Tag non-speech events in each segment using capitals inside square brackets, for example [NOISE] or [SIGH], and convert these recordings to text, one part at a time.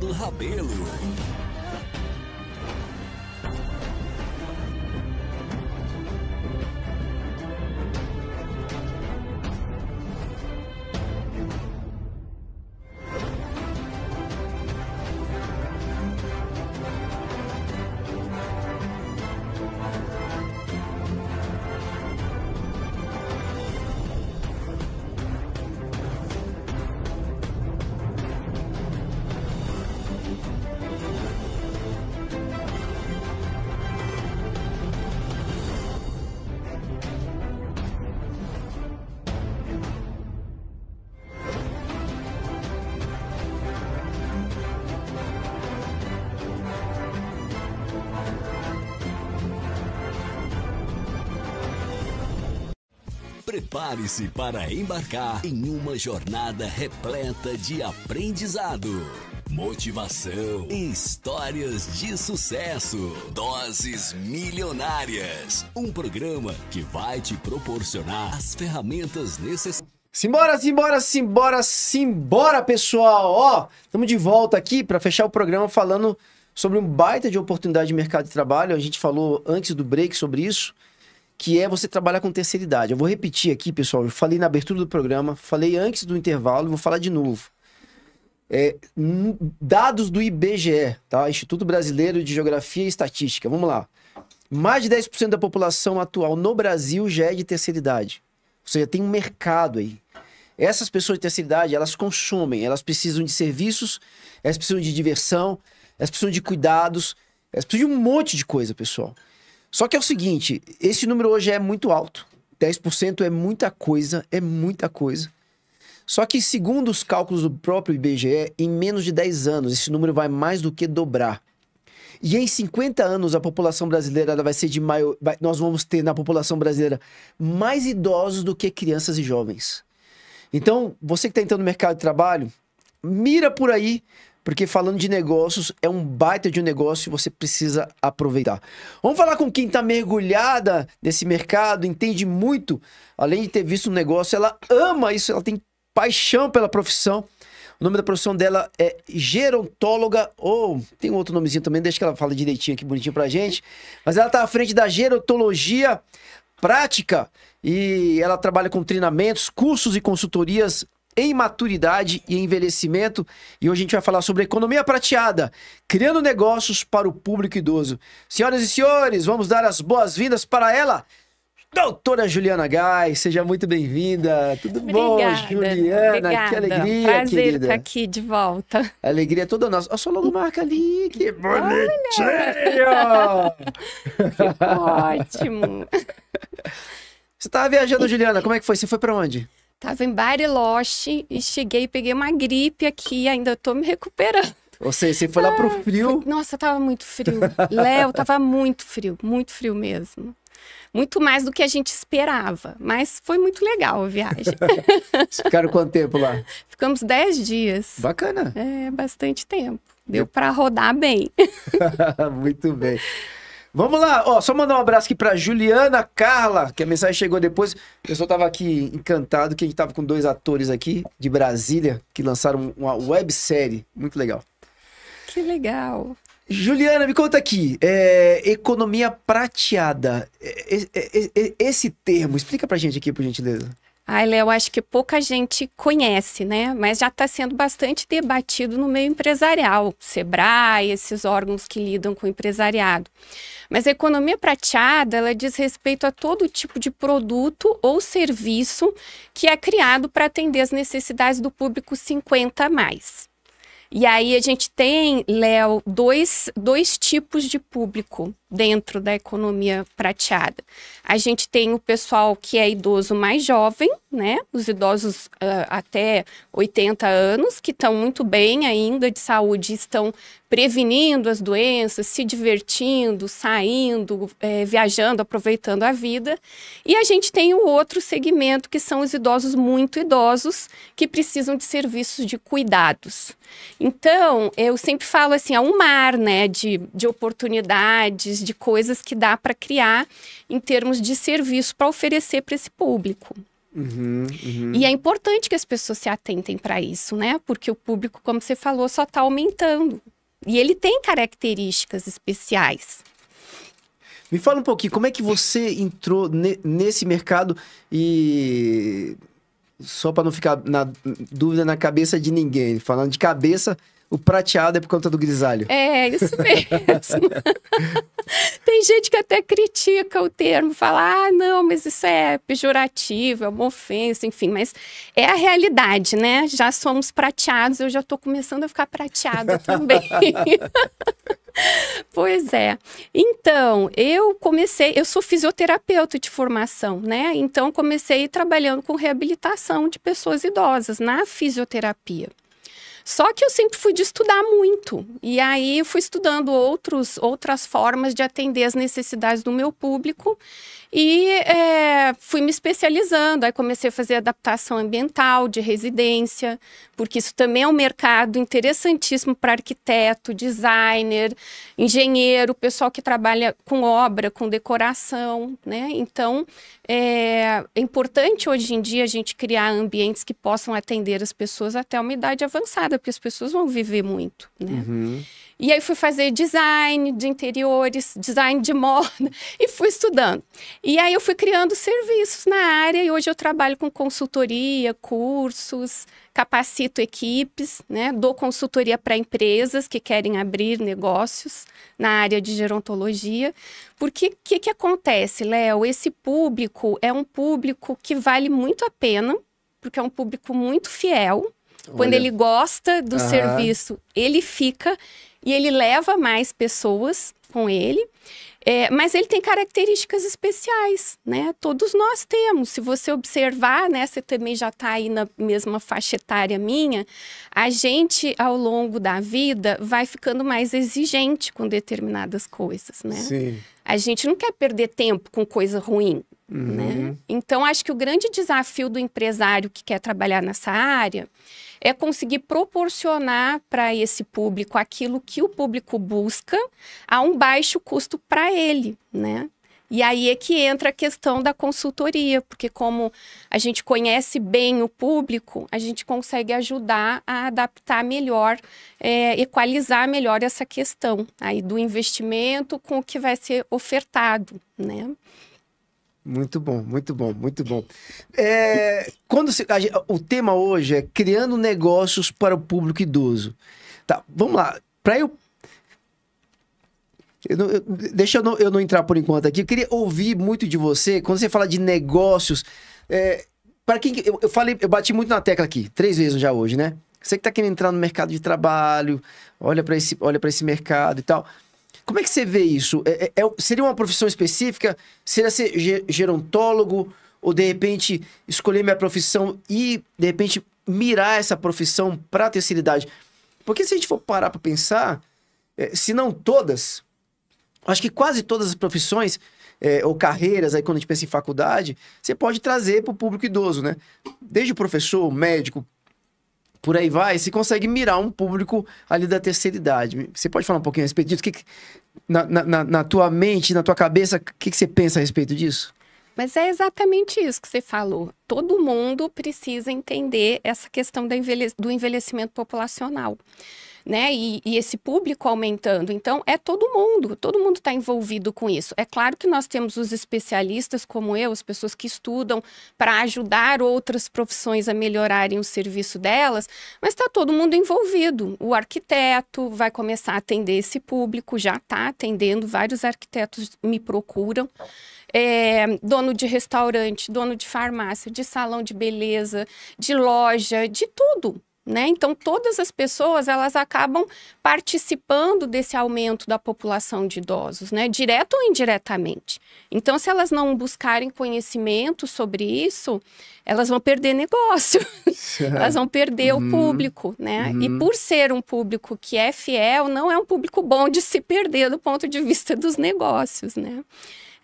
do Rabelo. Prepare-se para embarcar em uma jornada repleta de aprendizado, motivação e histórias de sucesso. Doses Milionárias, um programa que vai te proporcionar as ferramentas necessárias. Simbora, simbora, simbora, simbora, pessoal! Ó, estamos de volta aqui para fechar o programa falando sobre um baita de oportunidade de mercado de trabalho. A gente falou antes do break sobre isso que é você trabalhar com terceira idade. Eu vou repetir aqui, pessoal. Eu falei na abertura do programa, falei antes do intervalo, vou falar de novo. É, dados do IBGE, tá? Instituto Brasileiro de Geografia e Estatística. Vamos lá. Mais de 10% da população atual no Brasil já é de terceira idade. Ou seja, tem um mercado aí. Essas pessoas de terceira idade, elas consomem, elas precisam de serviços, elas precisam de diversão, elas precisam de cuidados, elas precisam de um monte de coisa, pessoal. Só que é o seguinte, esse número hoje é muito alto. 10% é muita coisa, é muita coisa. Só que, segundo os cálculos do próprio IBGE, em menos de 10 anos esse número vai mais do que dobrar. E em 50 anos a população brasileira vai ser de maior. Vai, nós vamos ter na população brasileira mais idosos do que crianças e jovens. Então, você que está entrando no mercado de trabalho, mira por aí porque falando de negócios, é um baita de um negócio e você precisa aproveitar. Vamos falar com quem está mergulhada nesse mercado, entende muito. Além de ter visto um negócio, ela ama isso, ela tem paixão pela profissão. O nome da profissão dela é gerontóloga, ou tem outro nomezinho também, deixa que ela fala direitinho aqui, bonitinho pra gente. Mas ela está à frente da gerontologia prática e ela trabalha com treinamentos, cursos e consultorias em maturidade e envelhecimento. E hoje a gente vai falar sobre economia prateada, criando negócios para o público idoso. Senhoras e senhores, vamos dar as boas-vindas para ela, doutora Juliana Gai. Seja muito bem-vinda. Tudo obrigada, bom, Juliana? Obrigada. Que alegria, Prazer querida. estar aqui de volta. Alegria é toda nossa. Olha só logo marca ali, que [LAUGHS] bonitinho! ótimo. Você estava viajando, Juliana. Como é que foi? Você foi para onde? Tava em Bariloche e cheguei, peguei uma gripe aqui, ainda tô me recuperando. Ou seja, você foi ah, lá pro ah, frio. Foi... Nossa, tava muito frio. Léo, tava muito frio, muito frio mesmo. Muito mais do que a gente esperava, mas foi muito legal a viagem. [LAUGHS] Ficaram quanto tempo lá? Ficamos 10 dias. Bacana. É, bastante tempo. Deu para rodar bem. [LAUGHS] muito bem. Vamos lá, ó, só mandar um abraço aqui pra Juliana Carla, que a mensagem chegou depois. O pessoal tava aqui encantado que a gente tava com dois atores aqui de Brasília que lançaram uma websérie. Muito legal. Que legal. Juliana, me conta aqui, é, economia prateada, é, é, é, esse termo, explica pra gente aqui, por gentileza. Ai, Léo, acho que pouca gente conhece, né? Mas já está sendo bastante debatido no meio empresarial, Sebrae, esses órgãos que lidam com o empresariado. Mas a economia prateada, ela diz respeito a todo tipo de produto ou serviço que é criado para atender as necessidades do público 50 a mais. E aí a gente tem, Léo, dois, dois tipos de público dentro da economia prateada. A gente tem o pessoal que é idoso mais jovem, né? Os idosos uh, até 80 anos, que estão muito bem ainda de saúde, estão prevenindo as doenças, se divertindo, saindo, é, viajando, aproveitando a vida. E a gente tem o outro segmento, que são os idosos muito idosos, que precisam de serviços de cuidados. Então, eu sempre falo assim, há é um mar, né? De, de oportunidades, de coisas que dá para criar em termos de serviço para oferecer para esse público. Uhum, uhum. E é importante que as pessoas se atentem para isso, né? Porque o público, como você falou, só está aumentando. E ele tem características especiais. Me fala um pouquinho, como é que você entrou ne nesse mercado e. Só para não ficar na dúvida na cabeça de ninguém, falando de cabeça, o prateado é por conta do grisalho. É, isso mesmo. [LAUGHS] Tem gente que até critica o termo, fala, ah, não, mas isso é pejorativo, é uma ofensa, enfim, mas é a realidade, né? Já somos prateados, eu já estou começando a ficar prateada também. [LAUGHS] pois é. Então, eu comecei, eu sou fisioterapeuta de formação, né? Então, comecei trabalhando com reabilitação de pessoas idosas na fisioterapia. Só que eu sempre fui de estudar muito. E aí fui estudando outros, outras formas de atender as necessidades do meu público. E é, fui me especializando, aí comecei a fazer adaptação ambiental de residência, porque isso também é um mercado interessantíssimo para arquiteto, designer, engenheiro, pessoal que trabalha com obra, com decoração, né? Então, é, é importante hoje em dia a gente criar ambientes que possam atender as pessoas até uma idade avançada, porque as pessoas vão viver muito, né? Uhum. E aí fui fazer design de interiores, design de moda [LAUGHS] e fui estudando. E aí eu fui criando serviços na área e hoje eu trabalho com consultoria, cursos, capacito equipes, né? Dou consultoria para empresas que querem abrir negócios na área de gerontologia. Porque o que, que acontece, Léo? Esse público é um público que vale muito a pena, porque é um público muito fiel. Olha. Quando ele gosta do serviço, ele fica e ele leva mais pessoas com ele. É, mas ele tem características especiais, né? Todos nós temos. Se você observar, né? Você também já está aí na mesma faixa etária minha. A gente, ao longo da vida, vai ficando mais exigente com determinadas coisas, né? Sim. A gente não quer perder tempo com coisa ruim, né? uhum. né? Então, acho que o grande desafio do empresário que quer trabalhar nessa área é conseguir proporcionar para esse público aquilo que o público busca a um baixo custo para ele, né? E aí é que entra a questão da consultoria, porque como a gente conhece bem o público, a gente consegue ajudar a adaptar melhor, é, equalizar melhor essa questão aí do investimento com o que vai ser ofertado, né? Muito bom, muito bom, muito bom. É, quando se, a, o tema hoje é criando negócios para o público idoso. Tá, vamos lá. Para eu, eu, eu, deixa eu não, eu não, entrar por enquanto aqui. Eu queria ouvir muito de você quando você fala de negócios. É, para quem eu, eu falei, eu bati muito na tecla aqui três vezes já hoje, né? Você que está querendo entrar no mercado de trabalho, olha para esse, olha para esse mercado e tal. Como é que você vê isso? É, é, é seria uma profissão específica? Seria ser gerontólogo? Ou, de repente, escolher minha profissão e, de repente, mirar essa profissão para a terceira idade? Porque se a gente for parar para pensar, é, se não todas, acho que quase todas as profissões é, ou carreiras, aí quando a gente pensa em faculdade, você pode trazer para o público idoso, né? Desde o professor, médico, por aí vai, você consegue mirar um público ali da terceira idade. Você pode falar um pouquinho a respeito disso? Que que, na, na, na, tua mente, na tua cabeça, o que, que você pensa a respeito disso? Mas é exatamente isso que você falou. Todo mundo precisa entender essa questão do envelhecimento populacional né? E, e esse público aumentando. Então, é todo mundo, todo mundo está envolvido com isso. É claro que nós temos os especialistas como eu, as pessoas que estudam para ajudar outras profissões a melhorarem o serviço delas, mas está todo mundo envolvido. O arquiteto vai começar a atender esse público, já está atendendo, vários arquitetos me procuram. É, dono de restaurante, dono de farmácia, de salão de beleza, de loja, de tudo. Né? Então, todas as pessoas elas acabam participando desse aumento da população de idosos, né? direto ou indiretamente. Então, se elas não buscarem conhecimento sobre isso, elas vão perder negócio, [LAUGHS] [LAUGHS] elas vão perder uhum. o público. Né? Uhum. E por ser um público que é fiel, não é um público bom de se perder do ponto de vista dos negócios. Né?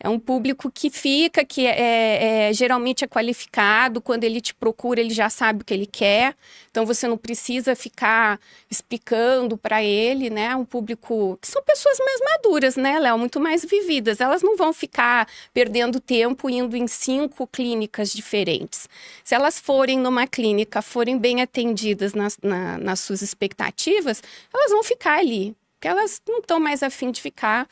É um público que fica, que é, é, é, geralmente é qualificado, quando ele te procura, ele já sabe o que ele quer, então você não precisa ficar explicando para ele, né? Um público que são pessoas mais maduras, né, Léo? Muito mais vividas. Elas não vão ficar perdendo tempo indo em cinco clínicas diferentes. Se elas forem numa clínica, forem bem atendidas nas, na, nas suas expectativas, elas vão ficar ali, porque elas não estão mais afim de ficar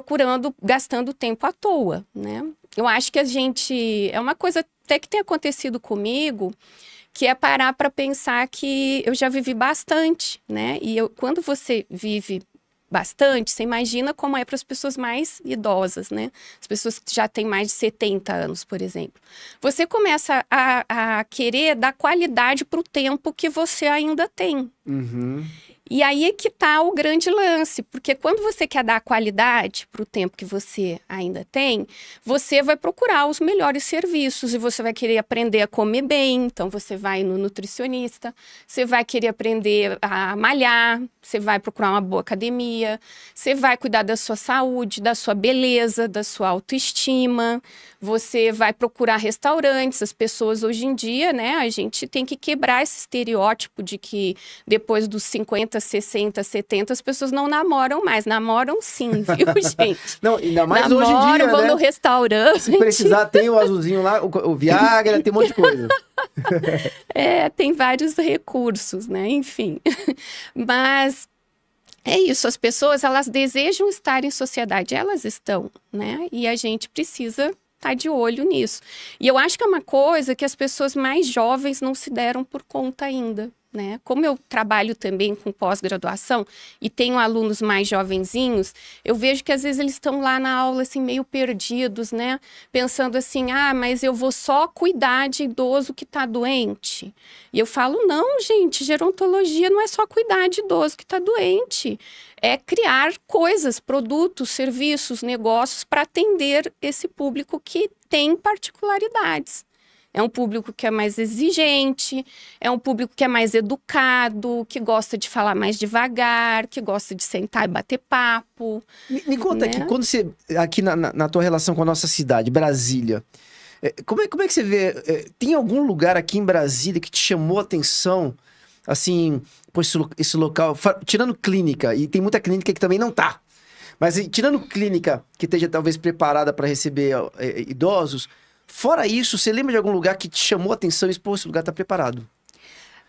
procurando, gastando tempo à toa, né? Eu acho que a gente é uma coisa até que tem acontecido comigo, que é parar para pensar que eu já vivi bastante, né? E eu, quando você vive bastante, você imagina como é para as pessoas mais idosas, né? As pessoas que já têm mais de 70 anos, por exemplo. Você começa a, a querer dar qualidade para o tempo que você ainda tem. Uhum. E aí é que está o grande lance, porque quando você quer dar qualidade para o tempo que você ainda tem, você vai procurar os melhores serviços e você vai querer aprender a comer bem, então você vai no nutricionista, você vai querer aprender a malhar, você vai procurar uma boa academia, você vai cuidar da sua saúde, da sua beleza, da sua autoestima, você vai procurar restaurantes, as pessoas hoje em dia, né, a gente tem que quebrar esse estereótipo de que depois dos 50 50, 60, 70, as pessoas não namoram mais. Namoram sim, viu, [LAUGHS] gente? não, ainda mais namoram, hoje em dia, Namoram, vão né? no restaurante. Se precisar, tem o azulzinho lá, o, o Viagra, tem um monte de coisa. [LAUGHS] é, tem vários recursos, né? Enfim. [LAUGHS] Mas é isso, as pessoas, elas desejam estar em sociedade, elas estão, né? E a gente precisa estar tá de olho nisso. E eu acho que é uma coisa que as pessoas mais jovens não se deram por conta ainda, né? Como eu trabalho também com pós-graduação e tenho alunos mais jovenzinhos, eu vejo que às vezes eles estão lá na aula assim meio perdidos, né? Pensando assim, ah, mas eu vou só cuidar de idoso que está doente. E eu falo, não, gente, gerontologia não é só cuidar de idoso que está doente, é criar coisas, produtos, serviços, negócios para atender esse público que tem particularidades. É um público que é mais exigente, é um público que é mais educado, que gosta de falar mais devagar, que gosta de sentar e bater papo. Me, me conta né? aqui, quando você. Aqui na, na, na, tua relação com a nossa cidade, Brasília. É, como é, como é que você vê? É, tem algum lugar aqui em Brasília que te chamou a atenção? Assim, pô, esse, esse local. Tirando clínica, e tem muita clínica que também não tá. Mas tirando clínica que esteja talvez preparada para receber é, é idosos, Fora isso, você lembra de algum lugar que te chamou a atenção e pô, esse lugar está preparado?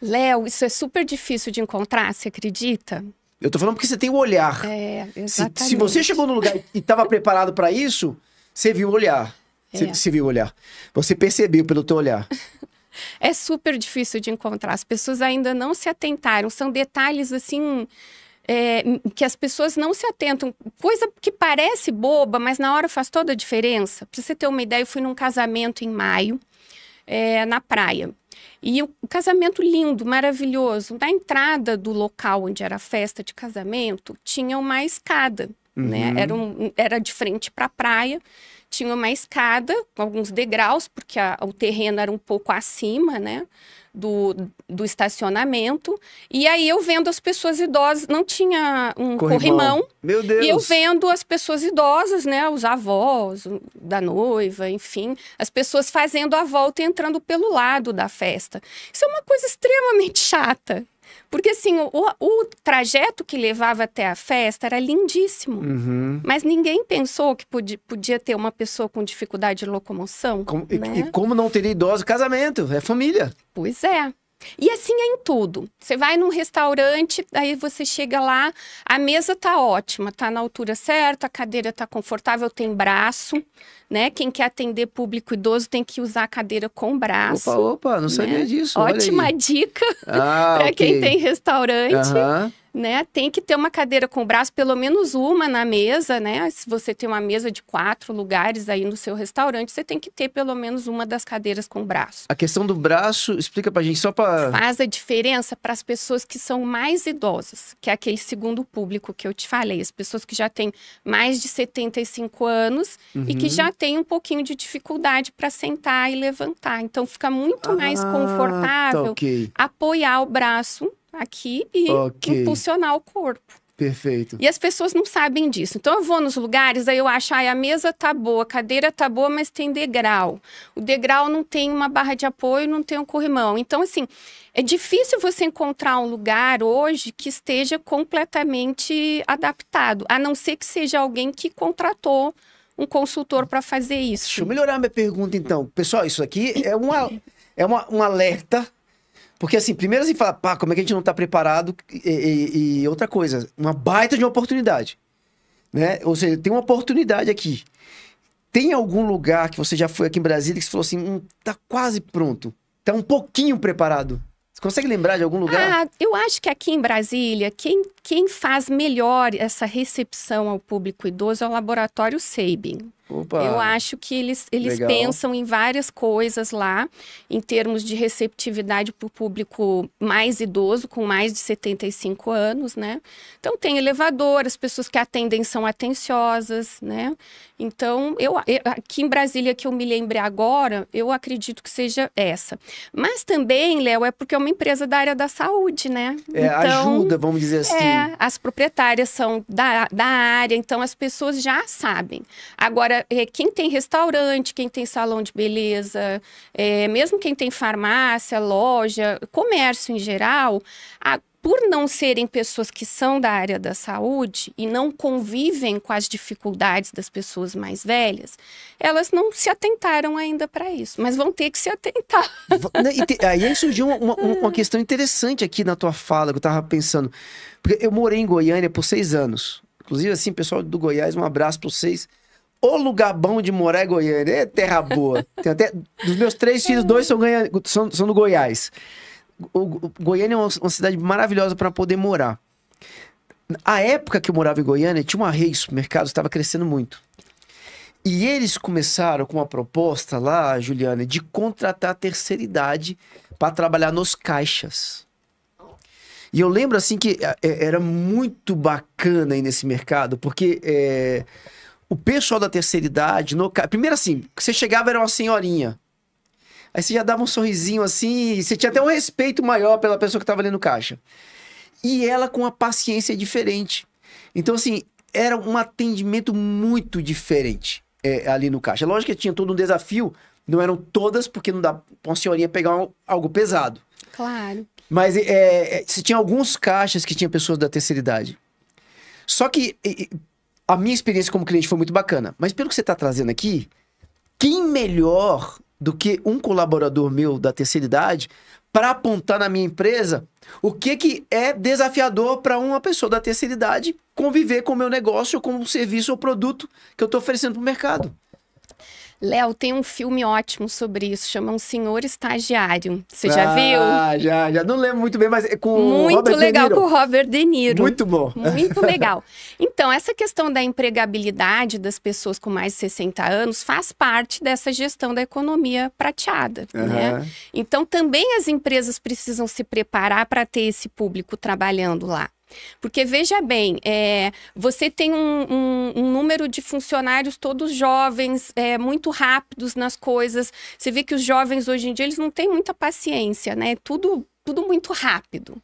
Léo, isso é super difícil de encontrar, você acredita? Eu tô falando porque você tem o olhar. É, exatamente. Se, se, você chegou no lugar e estava [LAUGHS] preparado para isso, você viu o olhar. É. Você, você, viu o olhar. Você percebeu pelo teu olhar. [LAUGHS] É super difícil de encontrar. As pessoas ainda não se atentaram. São detalhes assim é, que as pessoas não se atentam. Coisa que parece boba, mas na hora faz toda a diferença. para você ter uma ideia, eu fui num casamento em maio, é, na praia. E o casamento lindo, maravilhoso. Na entrada do local onde era a festa de casamento, tinha uma escada. Né? Uhum. Né? Era, um, era de frente para a praia tinha uma escada com alguns degraus, porque a, o terreno era um pouco acima, né? Do, do estacionamento. E aí eu vendo as pessoas idosas, não tinha um corrimão. corrimão. Meu Deus! E eu vendo as pessoas idosas, né? Os avós da noiva, enfim, as pessoas fazendo a volta e entrando pelo lado da festa. Isso é uma coisa extremamente chata, porque assim, o, o trajeto que levava até a festa era lindíssimo. Uhum. Mas ninguém pensou que podia, podia, ter uma pessoa com dificuldade de locomoção. né? e, e, como não teria idoso casamento? É família. Pois é. E assim é em tudo. Você vai num restaurante, aí você chega lá, a mesa tá ótima, tá na altura certa, a cadeira tá confortável, tem braço, né? Quem quer atender público idoso tem que usar a cadeira com braço. Opa, opa, não sabia né? disso. Ótima dica ah, [LAUGHS] para okay. quem tem restaurante. Uhum né? Tem que ter uma cadeira com o braço, pelo menos uma na mesa, né? Se você tem uma mesa de quatro lugares aí no seu restaurante, você tem que ter pelo menos uma das cadeiras com o braço. A questão do braço, explica pra gente só para Faz a diferença para as pessoas que são mais idosas, que é aquele segundo público que eu te falei, as pessoas que já têm mais de 75 anos uhum. e que uhum. já têm um pouquinho de dificuldade para sentar e levantar. Então fica muito mais ah, tá, confortável tá okay. apoiar o braço aqui e okay. impulsionar o corpo. Perfeito. E as pessoas não sabem disso. Então eu vou nos lugares, aí eu acho, ah a mesa tá boa, a cadeira tá boa, mas tem degrau. O degrau não tem uma barra de apoio, não tem um corrimão. Então, assim, é difícil você encontrar um lugar hoje que esteja completamente adaptado, a não ser que seja alguém que contratou um consultor para fazer isso. Deixa eu melhorar minha pergunta, então. Pessoal, isso aqui é uma. é uma, um alerta porque, assim, primeiro, assim, fala, pá, como é que a gente não tá preparado? E, e, e outra coisa, uma baita de uma oportunidade. Né? Ou seja, tem uma oportunidade aqui. Tem algum lugar que você já foi aqui em Brasília que você falou assim, hum, tá quase pronto, tá um pouquinho preparado? Você consegue lembrar de algum lugar? Ah, eu acho que aqui em Brasília, quem, quem faz melhor essa recepção ao público idoso é o Laboratório Sabin. Opa, eu acho que eles, eles pensam em várias coisas lá, em termos de receptividade para o público mais idoso, com mais de 75 anos, né? Então, tem elevador, as pessoas que atendem são atenciosas, né? Então, eu, aqui em Brasília, que eu me lembre agora, eu acredito que seja essa. Mas também, Léo, é porque é uma empresa da área da saúde, né? É, então, ajuda, vamos dizer é, assim. É, as proprietárias são da, da área, então as pessoas já sabem. Agora, Agora, é, quem tem restaurante, quem tem salão de beleza, é, mesmo quem tem farmácia, loja, comércio em geral, a, por não serem pessoas que são da área da saúde e não convivem com as dificuldades das pessoas mais velhas, elas não se atentaram ainda para isso, mas vão ter que se atentar. [LAUGHS] Né, te, aí surgiu uma, uma, uma, é. questão interessante aqui na tua fala, que eu estava pensando. Porque eu morei em Goiânia por seis anos. Inclusive, assim, pessoal do Goiás, um abraço para vocês. O lugar bom de morar é Goiânia. É terra boa. [LAUGHS] Tem até, dos meus três filhos, dois são, Goiânia, são, são do Goiás. O, o Goiânia é uma, uma cidade maravilhosa para poder morar. A época que eu morava em Goiânia, tinha uma rede mercado estava crescendo muito. E eles começaram com uma proposta lá, Juliana, de contratar a terceira idade para trabalhar nos caixas. E eu lembro assim que eh, era muito bacana aí nesse mercado, porque é, o pessoal da terceira idade, no... primeiro assim, você chegava era uma senhorinha. Aí você já dava um sorrisinho assim, você tinha até um respeito maior pela pessoa que estava ali no caixa. E ela com uma paciência diferente. Então, assim, era um atendimento muito diferente é, ali no caixa. Lógico que tinha todo um desafio, não eram todas, porque não dá pra uma senhorinha pegar um, algo pesado. Claro. Mas é, se é, tinha alguns caixas que tinha pessoas da terceira idade. Só que a minha experiência como cliente foi muito bacana. Mas pelo que você está trazendo aqui, quem melhor do que um colaborador meu da terceira idade para apontar na minha empresa o que, que é desafiador para uma pessoa da terceira idade conviver com o meu negócio, com o serviço ou produto que eu estou oferecendo para o mercado. Léo, tem um filme ótimo sobre isso, chama Um Senhor Estagiário. Você já ah, viu? Ah, já, já. Não lembro muito bem, mas é com Muito Robert legal com o Robert De Niro. Muito bom. Muito [LAUGHS] legal. Então, essa questão da empregabilidade das pessoas com mais de 60 anos faz parte dessa gestão da economia prateada, uhum. né? Então, também as empresas precisam se preparar para ter esse público trabalhando lá. Porque veja bem, é, você tem um, um, um, número de funcionários todos jovens, é, muito rápidos nas coisas. Você vê que os jovens hoje em dia eles não têm muita paciência, né? Tudo tudo muito rápido.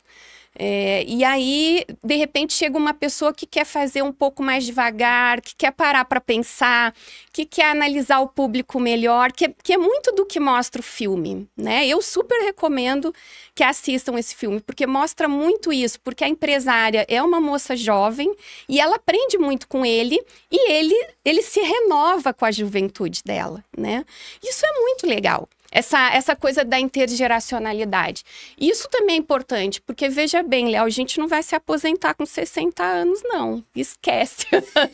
É, e aí, de repente, chega uma pessoa que quer fazer um pouco mais devagar, que quer parar para pensar, que quer analisar o público melhor, que, é, que, é muito do que mostra o filme, né? Eu super recomendo que assistam esse filme, porque mostra muito isso, porque a empresária é uma moça jovem e ela aprende muito com ele e ele, ele se renova com a juventude dela, né? Isso é muito legal. Essa, essa coisa da intergeracionalidade. Isso também é importante, porque veja bem, Léo, a gente não vai se aposentar com 60 anos, não. Esquece.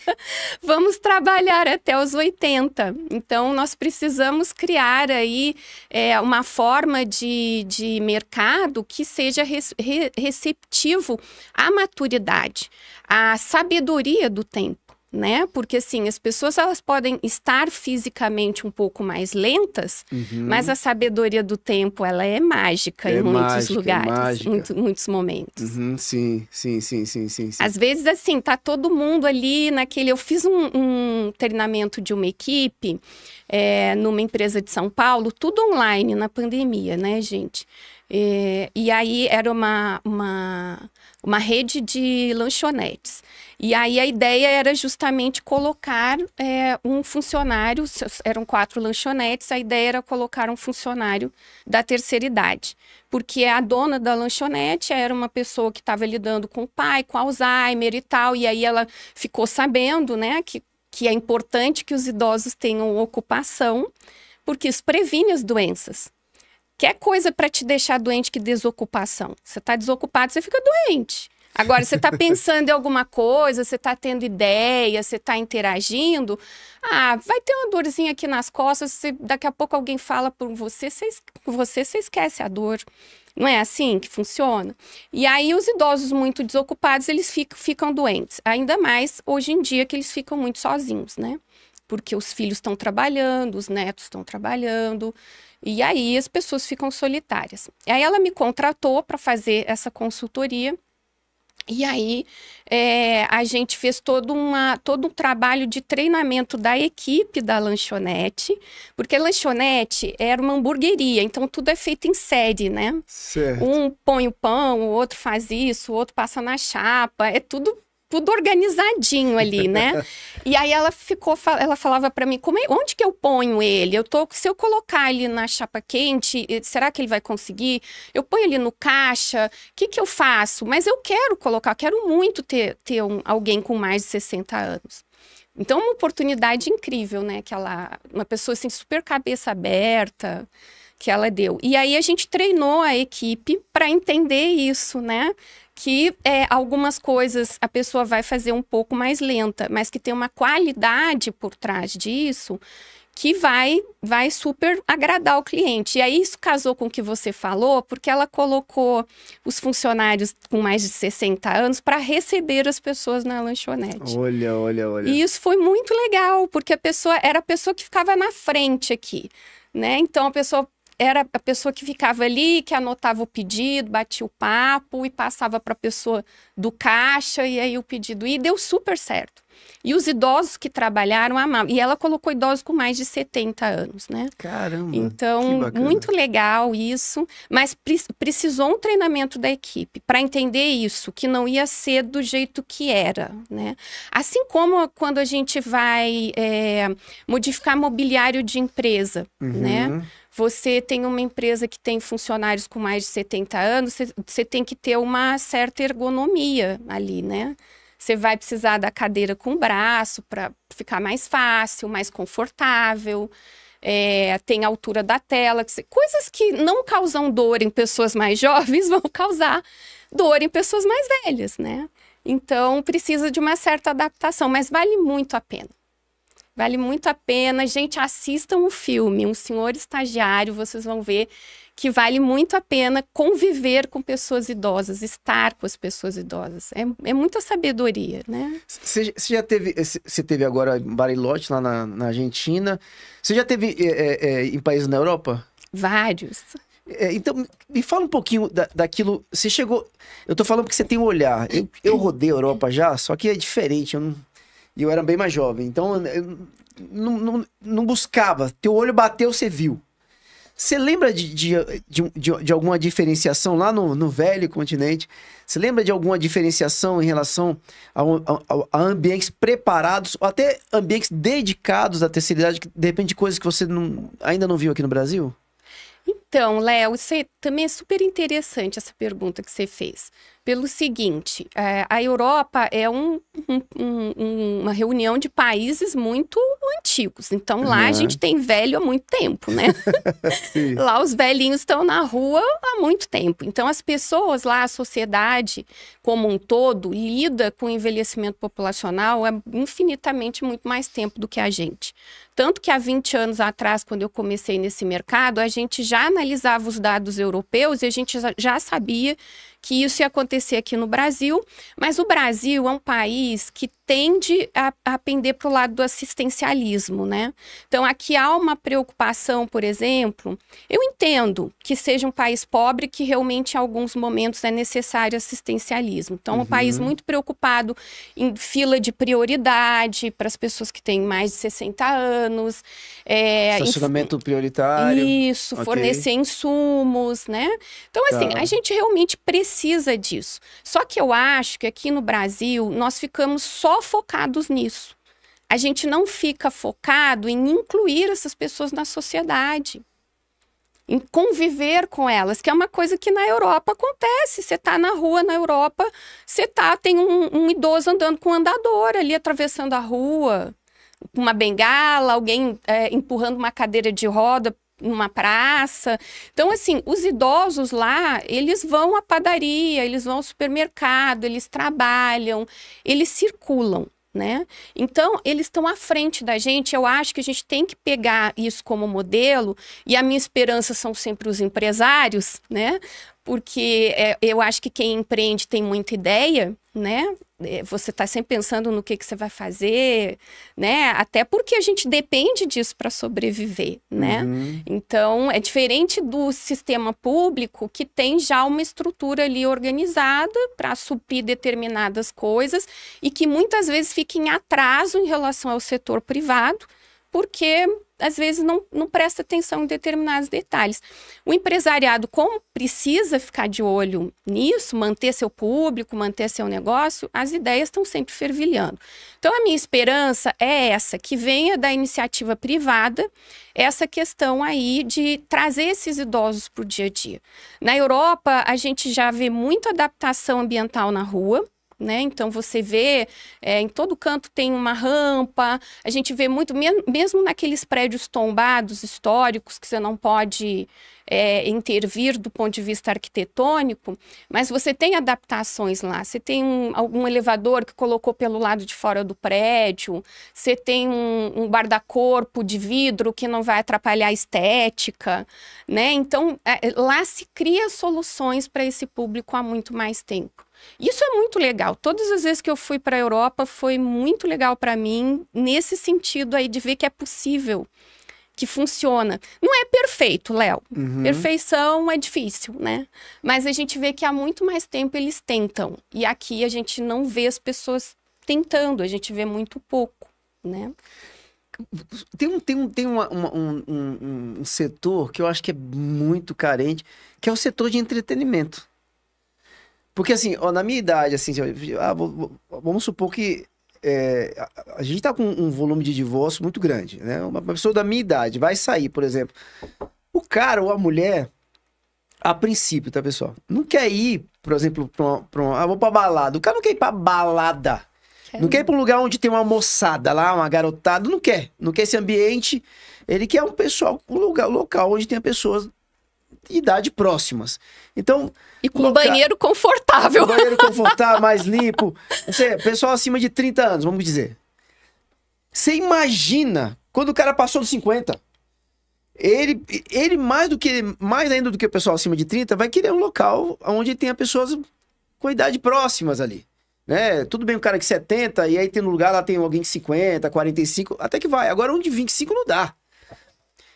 [LAUGHS] Vamos trabalhar até os 80. Então, nós precisamos criar aí é, uma forma de, de mercado que seja res, re, receptivo à maturidade, à sabedoria do tempo né? Porque assim, as pessoas elas podem estar fisicamente um pouco mais lentas, uhum. mas a sabedoria do tempo ela é mágica é em muitos é lugares, é muito, muitos momentos. Uhum, sim, sim, sim, sim, sim, sim. Às vezes assim, tá todo mundo ali naquele. Eu fiz um, um treinamento de uma equipe é, numa empresa de São Paulo, tudo online na pandemia, né, gente? É, e aí era uma, uma uma rede de lanchonetes. E aí a ideia era justamente colocar é, um funcionário, eram quatro lanchonetes, a ideia era colocar um funcionário da terceira idade. Porque a dona da lanchonete era uma pessoa que estava lidando com o pai, com Alzheimer e tal, e aí ela ficou sabendo, né, que, que é importante que os idosos tenham ocupação, porque isso previne as doenças. Quer coisa para te deixar doente que desocupação? Você está desocupado, você fica doente. Agora, você está pensando em alguma coisa, você está tendo ideia, você está interagindo. Ah, vai ter uma dorzinha aqui nas costas, daqui a pouco alguém fala por você, você, você, você esquece a dor. Não é assim que funciona? E aí, os idosos muito desocupados, eles ficam, ficam doentes. Ainda mais hoje em dia que eles ficam muito sozinhos, né? Porque os filhos estão trabalhando, os netos estão trabalhando. E aí as pessoas ficam solitárias. Aí ela me contratou para fazer essa consultoria. E aí é, a gente fez todo, uma, todo um trabalho de treinamento da equipe da lanchonete, porque a lanchonete era uma hamburgueria, então tudo é feito em série, né? Certo. Um põe o pão, o outro faz isso, o outro passa na chapa, é tudo tudo organizadinho ali, né? [LAUGHS] e aí ela ficou, ela falava para mim, como é, onde que eu ponho ele? Eu tô, se eu colocar ele na chapa quente, será que ele vai conseguir? Eu ponho ele no caixa, o que que eu faço? Mas eu quero colocar, eu quero muito ter, ter um, alguém com mais de 60 anos. Então, é uma oportunidade incrível, né? Que ela, uma pessoa assim, super cabeça aberta, que ela deu. E aí a gente treinou a equipe para entender isso, né? Que é, algumas coisas a pessoa vai fazer um pouco mais lenta, mas que tem uma qualidade por trás disso que vai vai super agradar o cliente. E aí isso casou com o que você falou, porque ela colocou os funcionários com mais de 60 anos para receber as pessoas na lanchonete. Olha, olha, olha. E isso foi muito legal, porque a pessoa era a pessoa que ficava na frente aqui, né? Então a pessoa era a pessoa que ficava ali, que anotava o pedido, batia o papo e passava para a pessoa do caixa e aí o pedido e deu super certo. E os idosos que trabalharam amavam. E ela colocou idosos com mais de 70 anos, né? Caramba! Então, muito legal isso. Mas pre precisou um treinamento da equipe para entender isso, que não ia ser do jeito que era, né? Assim como quando a gente vai é, modificar mobiliário de empresa, né? uhum. né? você tem uma empresa que tem funcionários com mais de 70 anos, você tem que ter uma certa ergonomia ali, né? Você vai precisar da cadeira com braço para ficar mais fácil, mais confortável. É, tem a altura da tela, coisas que não causam dor em pessoas mais [LAUGHS] jovens vão causar dor em pessoas mais velhas, né? Então precisa de uma certa adaptação, mas vale muito a pena. Vale muito a pena. Gente, assistam o filme, Um Senhor Estagiário, vocês vão ver que vale muito a pena conviver com pessoas idosas, estar com as pessoas idosas. É, é muita sabedoria, né? Você já teve, eh, você teve agora em lá na, na Argentina. Você já teve é, é, em países na Europa? Vários. É, então, me fala um pouquinho da, daquilo. Você chegou. Eu tô falando porque você tem um olhar. Eu, eu rodei a Europa já, só que é diferente. Eu não, e eu era bem mais jovem. Então, eu não, não, não buscava. Teu olho bateu, você viu. Você lembra de, de, de, de, alguma diferenciação lá no, no velho continente? Você lembra de alguma diferenciação em relação a, a, a, ambientes preparados, ou até ambientes dedicados à terceira idade, que, de repente coisas que você não, ainda não viu aqui no Brasil? Então, Léo, isso é, também é super interessante essa pergunta que você fez pelo seguinte: é, a Europa é um, um, um, uma reunião de países muito antigos. Então lá uhum. a gente tem velho há muito tempo, né? [LAUGHS] lá os velhinhos estão na rua há muito tempo. Então as pessoas lá, a sociedade como um todo, lida com o envelhecimento populacional há infinitamente muito mais tempo do que a gente. Tanto que há 20 anos atrás, quando eu comecei nesse mercado, a gente já analisava os dados europeus e a gente já sabia que isso ia acontecer aqui no Brasil, mas o Brasil é um país que tende a, a pender para o lado do assistencialismo, né? Então, aqui há uma preocupação, por exemplo, eu entendo que seja um país pobre que realmente em alguns momentos é necessário assistencialismo. Então, uhum. um país uhum. muito preocupado em fila de prioridade para as pessoas que têm mais de 60 anos. É, Estacionamento prioritário. Isso, okay. fornecer insumos, né? Então, assim, tá. a gente realmente precisa disso. Só que eu acho que aqui no Brasil nós ficamos só focados nisso. A gente não fica focado em incluir essas pessoas na sociedade, em conviver com elas, que é uma coisa que na Europa acontece. Você está na rua na Europa, você tá, tem um, um idoso andando com um andador ali atravessando a rua, uma bengala, alguém é, empurrando uma cadeira de roda numa praça. Então, assim, os idosos lá, eles vão à padaria, eles vão ao supermercado, eles trabalham, eles circulam. Né? Então, eles estão à frente da gente. Eu acho que a gente tem que pegar isso como modelo, e a minha esperança são sempre os empresários, né? porque é, eu acho que quem empreende tem muita ideia, né? É, você está sempre pensando no que, que você vai fazer, né? Até porque a gente depende disso para sobreviver, né? Uhum. Então, é diferente do sistema público que tem já uma estrutura ali organizada para suprir determinadas coisas e que muitas vezes fica em atraso em relação ao setor privado, porque às vezes não, não presta atenção em determinados detalhes. O empresariado, como precisa ficar de olho nisso, manter seu público, manter seu negócio, as ideias estão sempre fervilhando. Então, a minha esperança é essa, que venha da iniciativa privada essa questão aí de trazer esses idosos para o dia a dia. Na Europa, a gente já vê muita adaptação ambiental na rua, né? Então você vê é, em todo canto tem uma rampa, a gente vê muito, mesmo naqueles prédios tombados históricos que você não pode é, intervir do ponto de vista arquitetônico, mas você tem adaptações lá. Você tem um, algum elevador que colocou pelo lado de fora do prédio, você tem um, um guarda-corpo de vidro que não vai atrapalhar a estética, né? Então é, lá se cria soluções para esse público há muito mais tempo. Isso é muito legal. Todas as vezes que eu fui para a Europa foi muito legal para mim nesse sentido aí de ver que é possível, que funciona. Não é perfeito, Léo. Uhum. Perfeição é difícil, né? Mas a gente vê que há muito mais tempo eles tentam e aqui a gente não vê as pessoas tentando, a gente vê muito pouco, né? tem um, tem um, tem uma, uma, um, um, um, setor que eu acho que é muito carente, que é o setor de entretenimento. Porque assim, ó, na minha idade, assim, ah, vamos supor que é, a, gente tá com um volume de divórcio muito grande, né? Uma pessoa da minha idade vai sair, por exemplo. O cara ou a mulher, a princípio, tá, pessoal? Não quer ir, por exemplo, pra uma, pra uma, ah, vou pra balada. O cara não quer ir pra balada. Quer não ir. quer ir pra um lugar onde tem uma moçada lá, uma garotada. Não quer. Não quer esse ambiente. Ele quer um pessoal, um lugar, um local onde tem pessoas de idade próximas. Então, e com banheiro confortável. banheiro [LAUGHS] confortável, mais limpo. Você, pessoal acima de 30 anos, vamos dizer. Você imagina quando o cara passou dos 50. Ele, ele mais do que mais ainda do que o pessoal acima de 30 vai querer um local onde tenha pessoas com idade próximas ali, né? Tudo bem o cara que 70 é e aí tem um lugar lá tem alguém de 50, 45, até que vai. Agora um de 25 não dá.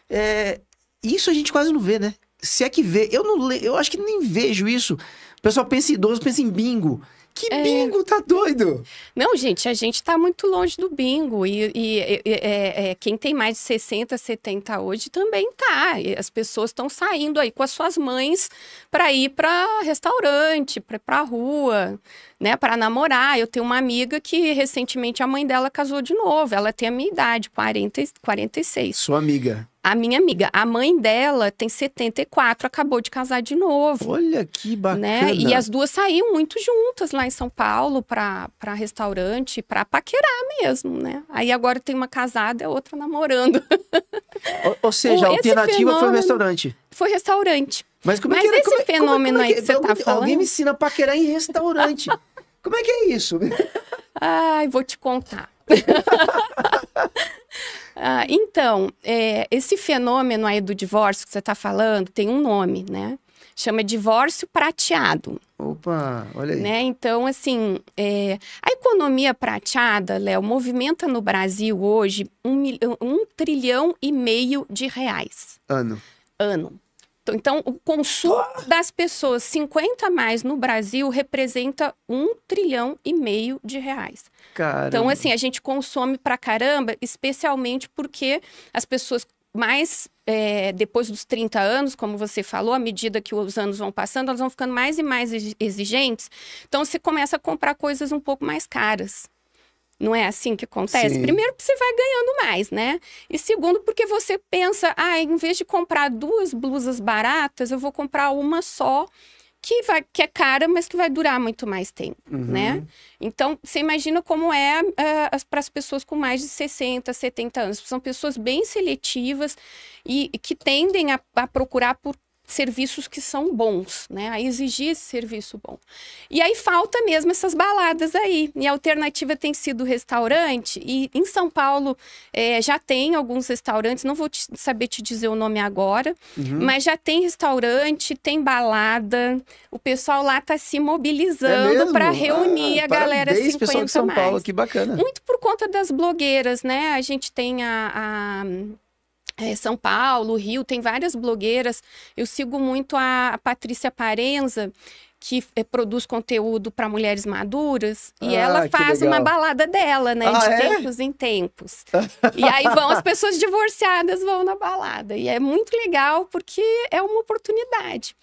É, isso a gente quase não vê, né? se é que vê, eu não le... eu acho que nem vejo isso. O pessoal pensa em idoso, pensa em bingo. Que é... bingo, tá doido? Não, gente, a gente tá muito longe do bingo. E, e, e é, é, quem tem mais de 60, 70 hoje também tá. E as pessoas estão saindo aí com as suas mães para ir para restaurante, para pra rua, né? Para namorar. Eu tenho uma amiga que recentemente a mãe dela casou de novo. Ela tem a minha idade, 40, 46. Sua amiga. A minha amiga, a mãe dela tem 74, acabou de casar de novo. Olha que né? bacana. Né? E as duas saíram muito juntas lá em São Paulo para restaurante, para paquerar mesmo, né? Aí agora tem uma casada e outra namorando. [LAUGHS] Ou, ou seja, a alternativa fenômeno... foi o restaurante. Foi restaurante. Mas como é Mas que esse como, fenômeno é como é, como é que, aí que você alguém, falando? Tá alguém me ensina a paquerar em restaurante. [LAUGHS] como é que é isso? Ai, vou te contar. [LAUGHS] Ah, então, é, esse fenômeno aí do divórcio que você está falando tem um nome, né? Chama divórcio prateado. Opa, olha aí. Né? Então, assim, é, a economia prateada, Léo, movimenta no Brasil hoje um, um trilhão e meio de reais. Ano. Ano. Então, então, o consumo das pessoas 50 a mais no Brasil representa um trilhão e meio de reais. Então, caramba. Então, assim, a gente consome pra caramba, especialmente porque as pessoas mais é, depois dos 30 anos, como você falou, à medida que os anos vão passando, elas vão ficando mais e mais exigentes. Então, você começa a comprar coisas um pouco mais caras. Não é assim que acontece? Sim. Primeiro, você vai ganhando mais, né? E segundo, porque você pensa, ah, em vez de comprar duas blusas baratas, eu vou comprar uma só que, vai, que é cara, mas que vai durar muito mais tempo, uhum. né? Então, você imagina como é uh, ah, para as pessoas com mais de 60, 70 anos. São pessoas bem seletivas e, e que tendem a, a procurar por serviços que são bons, né? A exigir esse serviço bom. E aí falta mesmo essas baladas aí. E a alternativa tem sido restaurante. E em São Paulo é, já tem alguns restaurantes, não vou te, saber te dizer o nome agora, uhum. mas já tem restaurante, tem balada. O pessoal lá tá se é mobilizando é para ah, reunir ah, a galera 50 de São mais. Paulo, que bacana. Muito por conta das blogueiras, né? A gente tem a, a é, São Paulo, Rio, tem várias blogueiras. Eu sigo muito a Patrícia Parenza, que é, produz conteúdo para mulheres maduras ah, e ela faz uma balada dela, né, ah, de é? tempos em tempos. e aí vão as pessoas divorciadas vão na balada e é muito legal porque é uma oportunidade.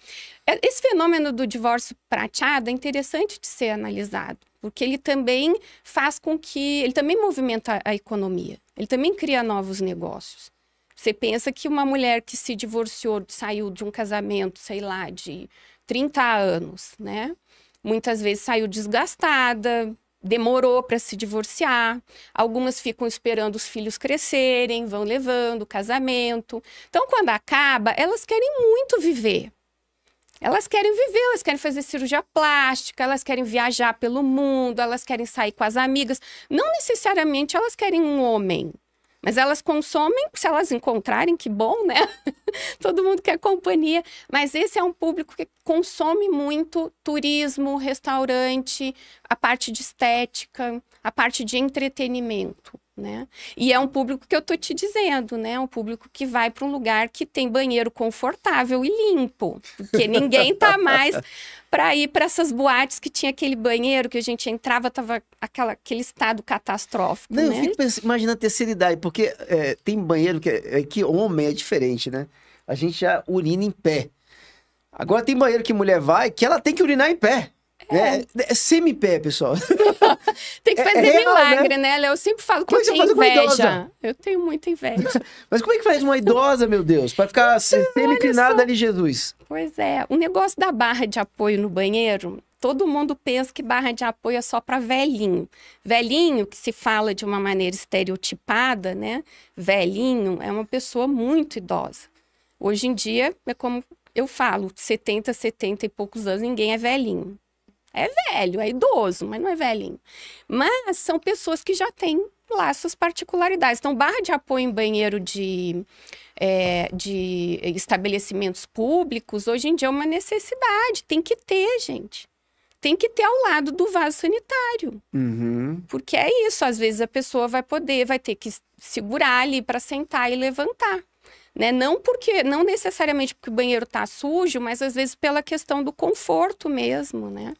É, esse fenômeno do divórcio prateado é interessante de ser analisado, porque ele também faz com que ele também movimenta a economia, ele também cria novos negócios. Você pensa que uma mulher que se divorciou, saiu de um casamento, sei lá, de 30 anos, né? Muitas vezes saiu desgastada, demorou para se divorciar, algumas ficam esperando os filhos crescerem, vão levando o casamento. Então, quando acaba, elas querem muito viver. Elas querem viver, elas querem fazer cirurgia plástica, elas querem viajar pelo mundo, elas querem sair com as amigas. Não necessariamente elas querem um homem, mas elas consomem, se elas encontrarem, que bom, né? [LAUGHS] Todo mundo quer companhia. Mas esse é um público que consome muito turismo, restaurante, a parte de estética, a parte de entretenimento né? E é um público que eu tô te dizendo, né? Um público que vai para um lugar que tem banheiro confortável e limpo, porque ninguém tá mais [LAUGHS] para ir para essas boates que tinha aquele banheiro que a gente entrava tava aquela, aquele estado catastrófico. Não, né? eu fico pensando, imagina a terceira idade, porque é, tem banheiro que, é, é, que homem é diferente, né? A gente já urina em pé. Agora tem banheiro que mulher vai que ela tem que urinar em pé. É é. é, é semi-pé, pessoal. [LAUGHS] Tem que fazer é, é né? milagre, né? né? Eu sempre falo que como é eu tenho inveja. Eu tenho muita inveja. [LAUGHS] Mas como é que faz uma idosa, meu Deus, para ficar semi-inclinada ali, Jesus? Pois é. O negócio da barra de apoio no banheiro, todo mundo pensa que barra de apoio é só para velhinho. Velhinho, que se fala de uma maneira estereotipada, né? Velhinho é uma pessoa muito idosa. Hoje em dia, é como eu falo, 70, 70 e poucos anos, ninguém é velhinho. É velho, é idoso, mas não é velhinho. Mas são pessoas que já têm lá suas particularidades. Então, barra de apoio em banheiro de, é, de estabelecimentos públicos, hoje em dia é uma necessidade, tem que ter, gente. Tem que ter ao lado do vaso sanitário. Uhum. Porque é isso, às vezes a pessoa vai poder, vai ter que segurar ali para sentar e levantar. Né? Não porque, não necessariamente porque o banheiro está sujo, mas às vezes pela questão do conforto mesmo, né?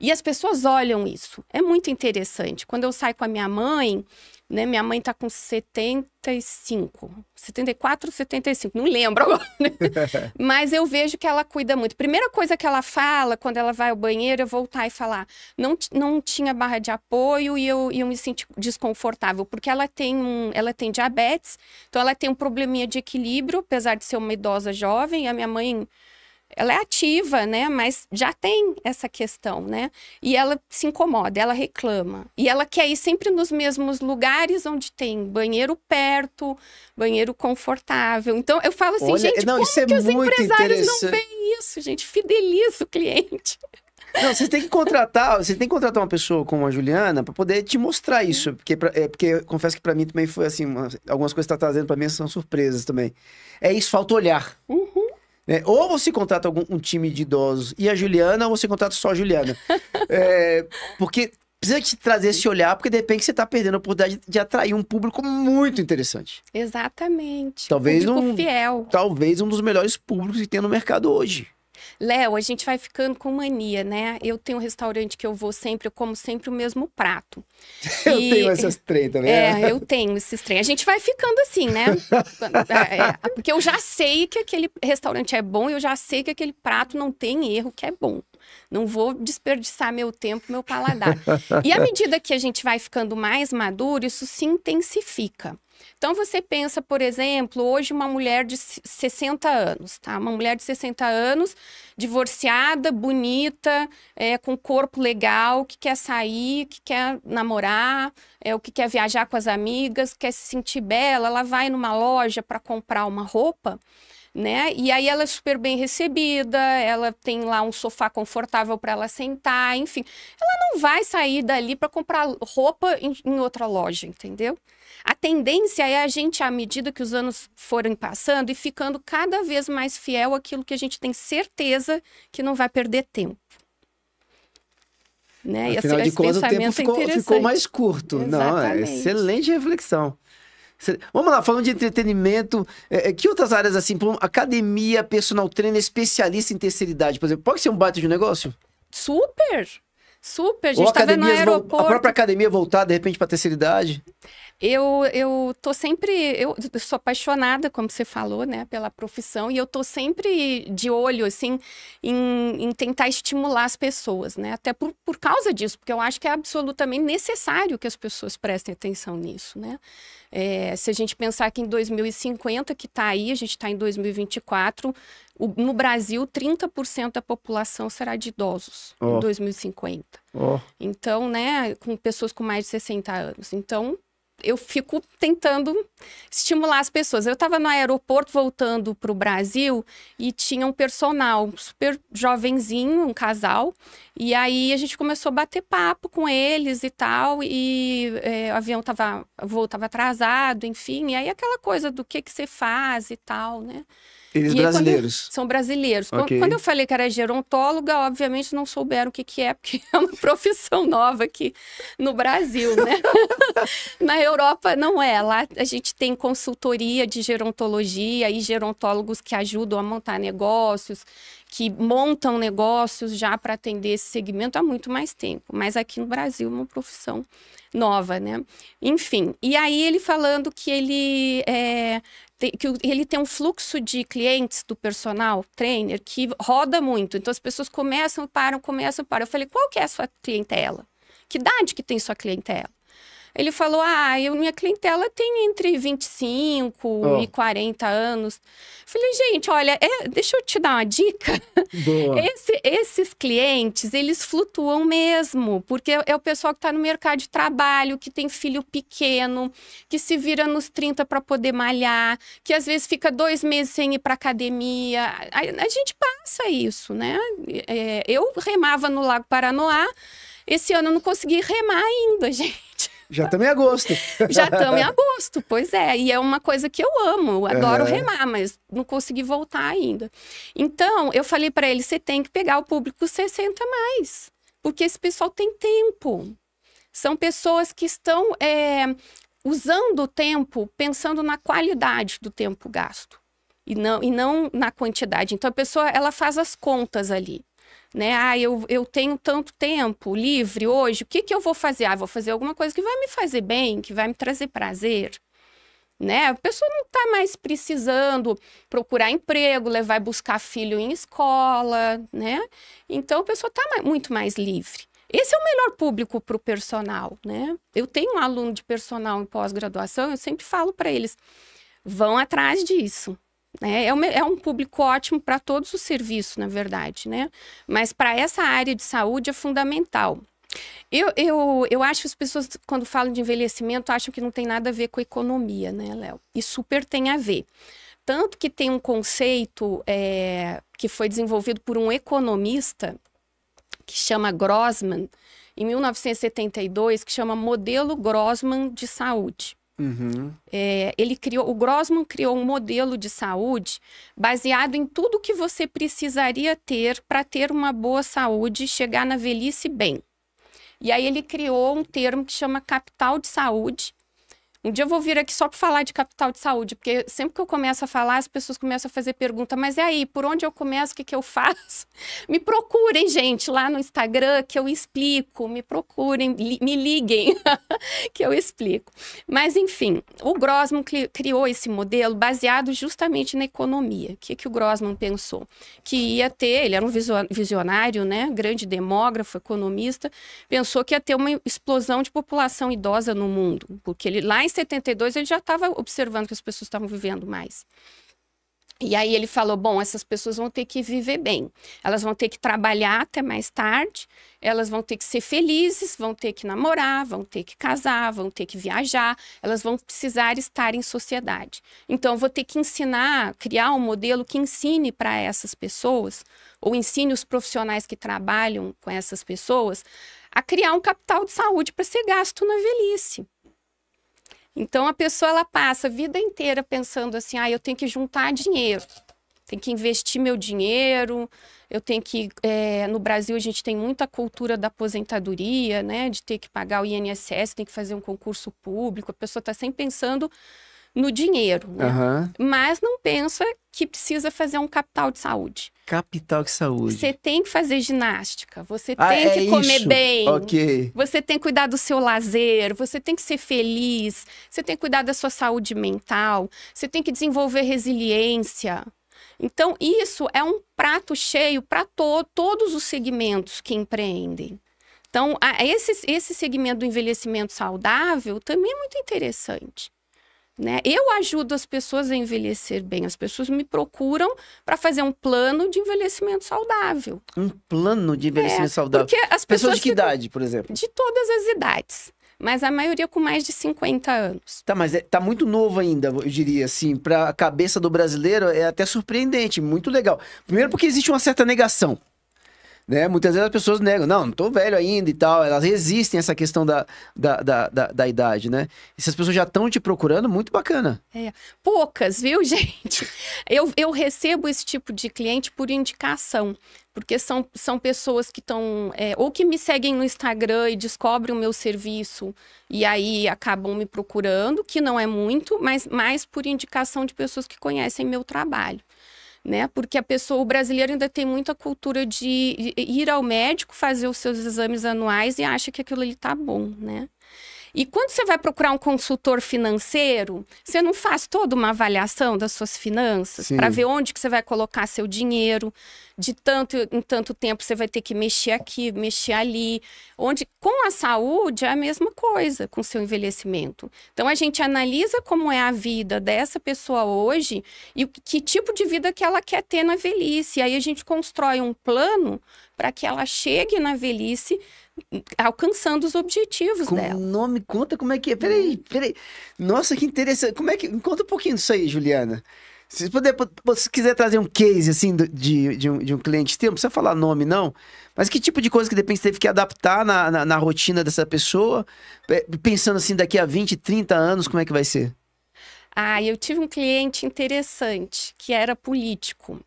E as pessoas olham isso. É muito interessante. Quando eu saio com a minha mãe, né? Minha mãe tá com 75, 74, 75, não lembro agora. Né? [LAUGHS] Mas eu vejo que ela cuida muito. Primeira coisa que ela fala quando ela vai ao banheiro é voltar e falar: não, não tinha barra de apoio e eu, e eu me senti desconfortável, porque ela tem, um, ela tem diabetes, então ela tem um probleminha de equilíbrio, apesar de ser uma idosa jovem. A minha mãe ela é ativa, né? Mas já tem essa questão, né? E ela se incomoda, ela reclama. E ela quer ir sempre nos mesmos lugares onde tem banheiro perto, banheiro confortável. Então eu falo assim, Olha, gente, não, como isso é que os empresários não veem isso, gente? Fideliza o cliente. Não, você tem que contratar, você tem que contratar uma pessoa como a Juliana para poder te mostrar isso, porque pra, é, porque confesso que para mim também foi assim, uma, algumas coisas que tá trazendo para mim são surpresas também. É isso, falta olhar. Uhum. Né? Ou você contrata algum, um time de idosos e a Juliana, ou você contrata só a Juliana. [LAUGHS] é, porque precisa te trazer esse olhar, porque de repente você está perdendo a oportunidade de, atrair um público muito interessante. Exatamente. Talvez um, fiel. Talvez um dos melhores públicos que tem no mercado hoje. Léo, a gente vai ficando com mania, né? Eu tenho um restaurante que eu vou sempre, eu como sempre o mesmo prato. [LAUGHS] eu e... tenho esses trem também. É, né? eu tenho esses trem. A gente vai ficando assim, né? [LAUGHS] É, é, porque eu já sei que aquele restaurante é bom, eu já sei que aquele prato não tem erro, que é bom. Não vou desperdiçar meu tempo, meu paladar. e à medida que a gente vai ficando mais maduro, isso se intensifica. Então você pensa, por exemplo, hoje uma mulher de 60 anos, tá? Uma mulher de 60 anos, divorciada, bonita, é, com corpo legal, que quer sair, que quer namorar, é, o que quer viajar com as amigas, quer se sentir bela, ela vai numa loja para comprar uma roupa né? E aí ela é super bem recebida, ela tem lá um sofá confortável para ela sentar, enfim. Ela não vai sair dali para comprar roupa em, em, outra loja, entendeu? A tendência é a gente, à medida que os anos forem passando e ficando cada vez mais fiel àquilo que a gente tem certeza que não vai perder tempo. Né? Afinal esse, de contas, o tempo ficou, é ficou mais curto. É Exatamente. Não, excelente reflexão. Vamos lá, falando de entretenimento, é, é que outras áreas, assim, como academia, personal trainer, especialista em terceira idade, por exemplo, pode ser um baita de um negócio? Super! Super, a gente Ou tá vendo no aeroporto. A própria academia voltar, de repente, para terceira idade eu, eu tô sempre. Eu, sou apaixonada, como você falou, né, pela profissão, e eu tô sempre de olho, assim, em, em tentar estimular as pessoas, né? Até por, por causa disso, porque eu acho que é absolutamente necessário que as pessoas prestem atenção nisso, né? É, se a gente pensar que em 2050, que está aí, a gente está em 2024, o, no Brasil, 30% da população será de idosos oh. em 2050. Oh. Então, né, com pessoas com mais de 60 anos. Então, eu fico tentando estimular as pessoas. Eu estava no aeroporto voltando para o Brasil e tinha um personal super jovenzinho, um casal, e aí a gente começou a bater papo com eles e tal, e é, o avião tava, o voo estava atrasado, enfim, e aí aquela coisa do que, que você faz e tal, né? Eles e brasileiros. Quando, são brasileiros. Okay. Quando, eu falei que era gerontóloga, obviamente não souberam o que, que é, porque [LAUGHS] é uma profissão nova aqui no Brasil, né? [LAUGHS] Na Europa não é. Lá a gente tem consultoria de gerontologia e gerontólogos que ajudam a montar negócios, que montam negócios já para atender esse segmento há muito mais tempo. Mas aqui no Brasil é uma profissão nova, né? Enfim, e aí ele falando que ele é, que ele tem um fluxo de clientes do personal trainer que roda muito. Então as pessoas começam, param, começam, param. Eu falei, qual que é a sua clientela? Que idade que tem sua clientela? Ele falou: Ah, eu, minha clientela tem entre 25 oh. e 40 anos. Falei, gente, olha, é, deixa eu te dar uma dica. [LAUGHS] Esse, esses clientes, eles flutuam mesmo, porque é, é o pessoal que está no mercado de trabalho, que tem filho pequeno, que se vira nos 30 para poder malhar, que às vezes fica dois meses sem ir para academia. A, a, gente passa isso, né? É, eu remava no Lago Paranoá. Esse ano eu não consegui remar ainda, [LAUGHS] gente. Já estamos em agosto. [LAUGHS] Já estamos em agosto, pois é. E é uma coisa que eu amo, adoro uhum. remar, mas não consegui voltar ainda. Então, eu falei para ele: você tem que pegar o público 60 mais, porque esse pessoal tem tempo. São pessoas que estão é, usando o tempo pensando na qualidade do tempo gasto e não, e não na quantidade. Então, a pessoa ela faz as contas ali né? Ah, eu, eu tenho tanto tempo livre hoje, o que, que eu vou fazer? Ah, vou fazer alguma coisa que vai me fazer bem, que vai me trazer prazer. Né? A pessoa não está mais precisando procurar emprego, levar buscar filho em escola, né? Então a pessoa está muito mais livre. Esse é o melhor público para o personal, né? Eu tenho um aluno de personal em pós-graduação, eu sempre falo para eles, vão atrás disso, né? É, é, um público ótimo para todos os serviços, na verdade, né? Mas para essa área de saúde é fundamental. Eu, eu, eu acho que as pessoas, quando falam de envelhecimento, acham que não tem nada a ver com economia, né, Léo? E super tem a ver. Tanto que tem um conceito é, que foi desenvolvido por um economista que chama Grossman, em 1972, que chama modelo Grossman de saúde. Uhum. É, ele criou, o Grossman criou um modelo de saúde baseado em tudo que você precisaria ter para ter uma boa saúde e chegar na velhice bem. E aí ele criou um termo que chama capital de saúde, um dia eu vou vir aqui só para falar de capital de saúde, porque sempre que eu começo a falar, as pessoas começam a fazer pergunta, mas é aí, por onde eu começo, o que, que eu faço? [LAUGHS] Me procurem, gente, lá no Instagram, que eu explico, me procurem, li me liguem, [LAUGHS] que eu explico. Mas, enfim, o Grossman criou esse modelo baseado justamente na economia. O que, que o Grossman pensou? Que ia ter, ele era um visionário, né, grande demógrafo, economista, pensou que ia ter uma explosão de população idosa no mundo, porque ele lá em 72 ele já estava observando que as pessoas estavam vivendo mais. E aí ele falou: bom, essas pessoas vão ter que viver bem, elas vão ter que trabalhar até mais tarde, elas vão ter que ser felizes, vão ter que namorar, vão ter que casar, vão ter que viajar, elas vão precisar estar em sociedade. Então, eu vou ter que ensinar, criar um modelo que ensine para essas pessoas, ou ensine os profissionais que trabalham com essas pessoas, a criar um capital de saúde para ser gasto na velhice. Então a pessoa ela passa a vida inteira pensando assim: "Ah, eu tenho que juntar dinheiro. Tenho que investir meu dinheiro, eu tenho que. É, no Brasil, a gente tem muita cultura da aposentadoria, né? De ter que pagar o INSS, tem que fazer um concurso público. A pessoa está sempre pensando no dinheiro, né? Uhum. Mas não pensa que precisa fazer um capital de saúde. Capital de saúde. Você tem que fazer ginástica, você ah, tem é que comer isso. bem, Ok. você tem que cuidar do seu lazer, você tem que ser feliz, você tem que cuidar da sua saúde mental, você tem que desenvolver resiliência. Então, isso é um prato cheio para to todos os segmentos que empreendem. Então, esse, esse segmento do envelhecimento saudável também é muito interessante. Né? Eu ajudo as pessoas a envelhecer bem. As pessoas me procuram para fazer um plano de envelhecimento saudável. Um plano de envelhecimento é, saudável. Porque as pessoas, pessoas de que idade, por exemplo? De todas as idades. Mas a maioria com mais de 50 anos. Tá, mas é, tá muito novo ainda, eu diria assim. Para a cabeça do brasileiro é até surpreendente, muito legal. Primeiro, porque existe uma certa negação. Né? Muitas vezes as pessoas negam, não, não tô velho ainda e tal. Elas resistem a essa questão da, da, da, da, da idade, né? E se as pessoas já estão te procurando, muito bacana. É. Poucas, viu, [LAUGHS] gente? Eu, eu recebo esse tipo de cliente por indicação porque são, são pessoas que estão é, ou que me seguem no Instagram e descobrem o meu serviço e aí acabam me procurando, que não é muito, mas mais por indicação de pessoas que conhecem meu trabalho né? Porque a pessoa, o brasileiro ainda tem muita cultura de ir ao médico fazer os seus exames anuais e acha que aquilo ali tá bom, né? E quando você vai procurar um consultor financeiro, você não faz toda uma avaliação das suas finanças para ver onde que você vai colocar seu dinheiro, de tanto em tanto tempo você vai ter que mexer aqui, mexer ali, onde com a saúde é a mesma coisa com o seu envelhecimento. Então a gente analisa como é a vida dessa pessoa hoje e que tipo de vida que ela quer ter na velhice. E aí a gente constrói um plano para que ela chegue na velhice alcançando os objetivos Com dela. nome, conta como é que é. Peraí, uhum. peraí. Nossa, que interessante. Como é que... Conta um pouquinho disso aí, Juliana. Se puder, se quiser trazer um case assim de, de, um, de um cliente tem, não precisa falar nome, não. Mas que tipo de coisa que de repente teve que adaptar na, na, na, rotina dessa pessoa, pensando assim, daqui a 20, 30 anos, como é que vai ser? Ah, eu tive um cliente interessante que era político.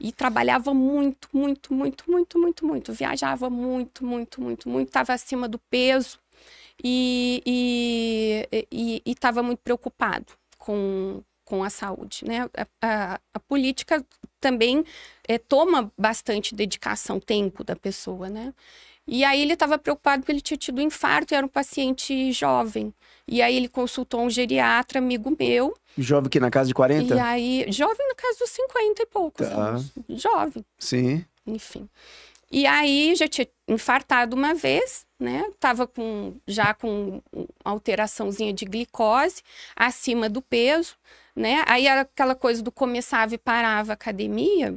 E trabalhava muito, muito, muito, muito, muito, muito. Viajava muito, muito, muito, muito. Estava acima do peso e estava muito preocupado com, com a saúde. Né? A, a, a política também é, toma bastante dedicação, tempo da pessoa. Né? E aí ele estava preocupado porque ele tinha tido um infarto e era um paciente jovem. E aí ele consultou um geriatra, amigo meu. Jovem que na casa de 40? E aí, jovem na casa dos 50 e poucos tá. anos. Né? Jovem. Sim. Enfim. E aí já tinha infartado uma vez, né? Tava com já com alteraçãozinha de glicose acima do peso, né? Aí era aquela coisa do começava e parava a academia.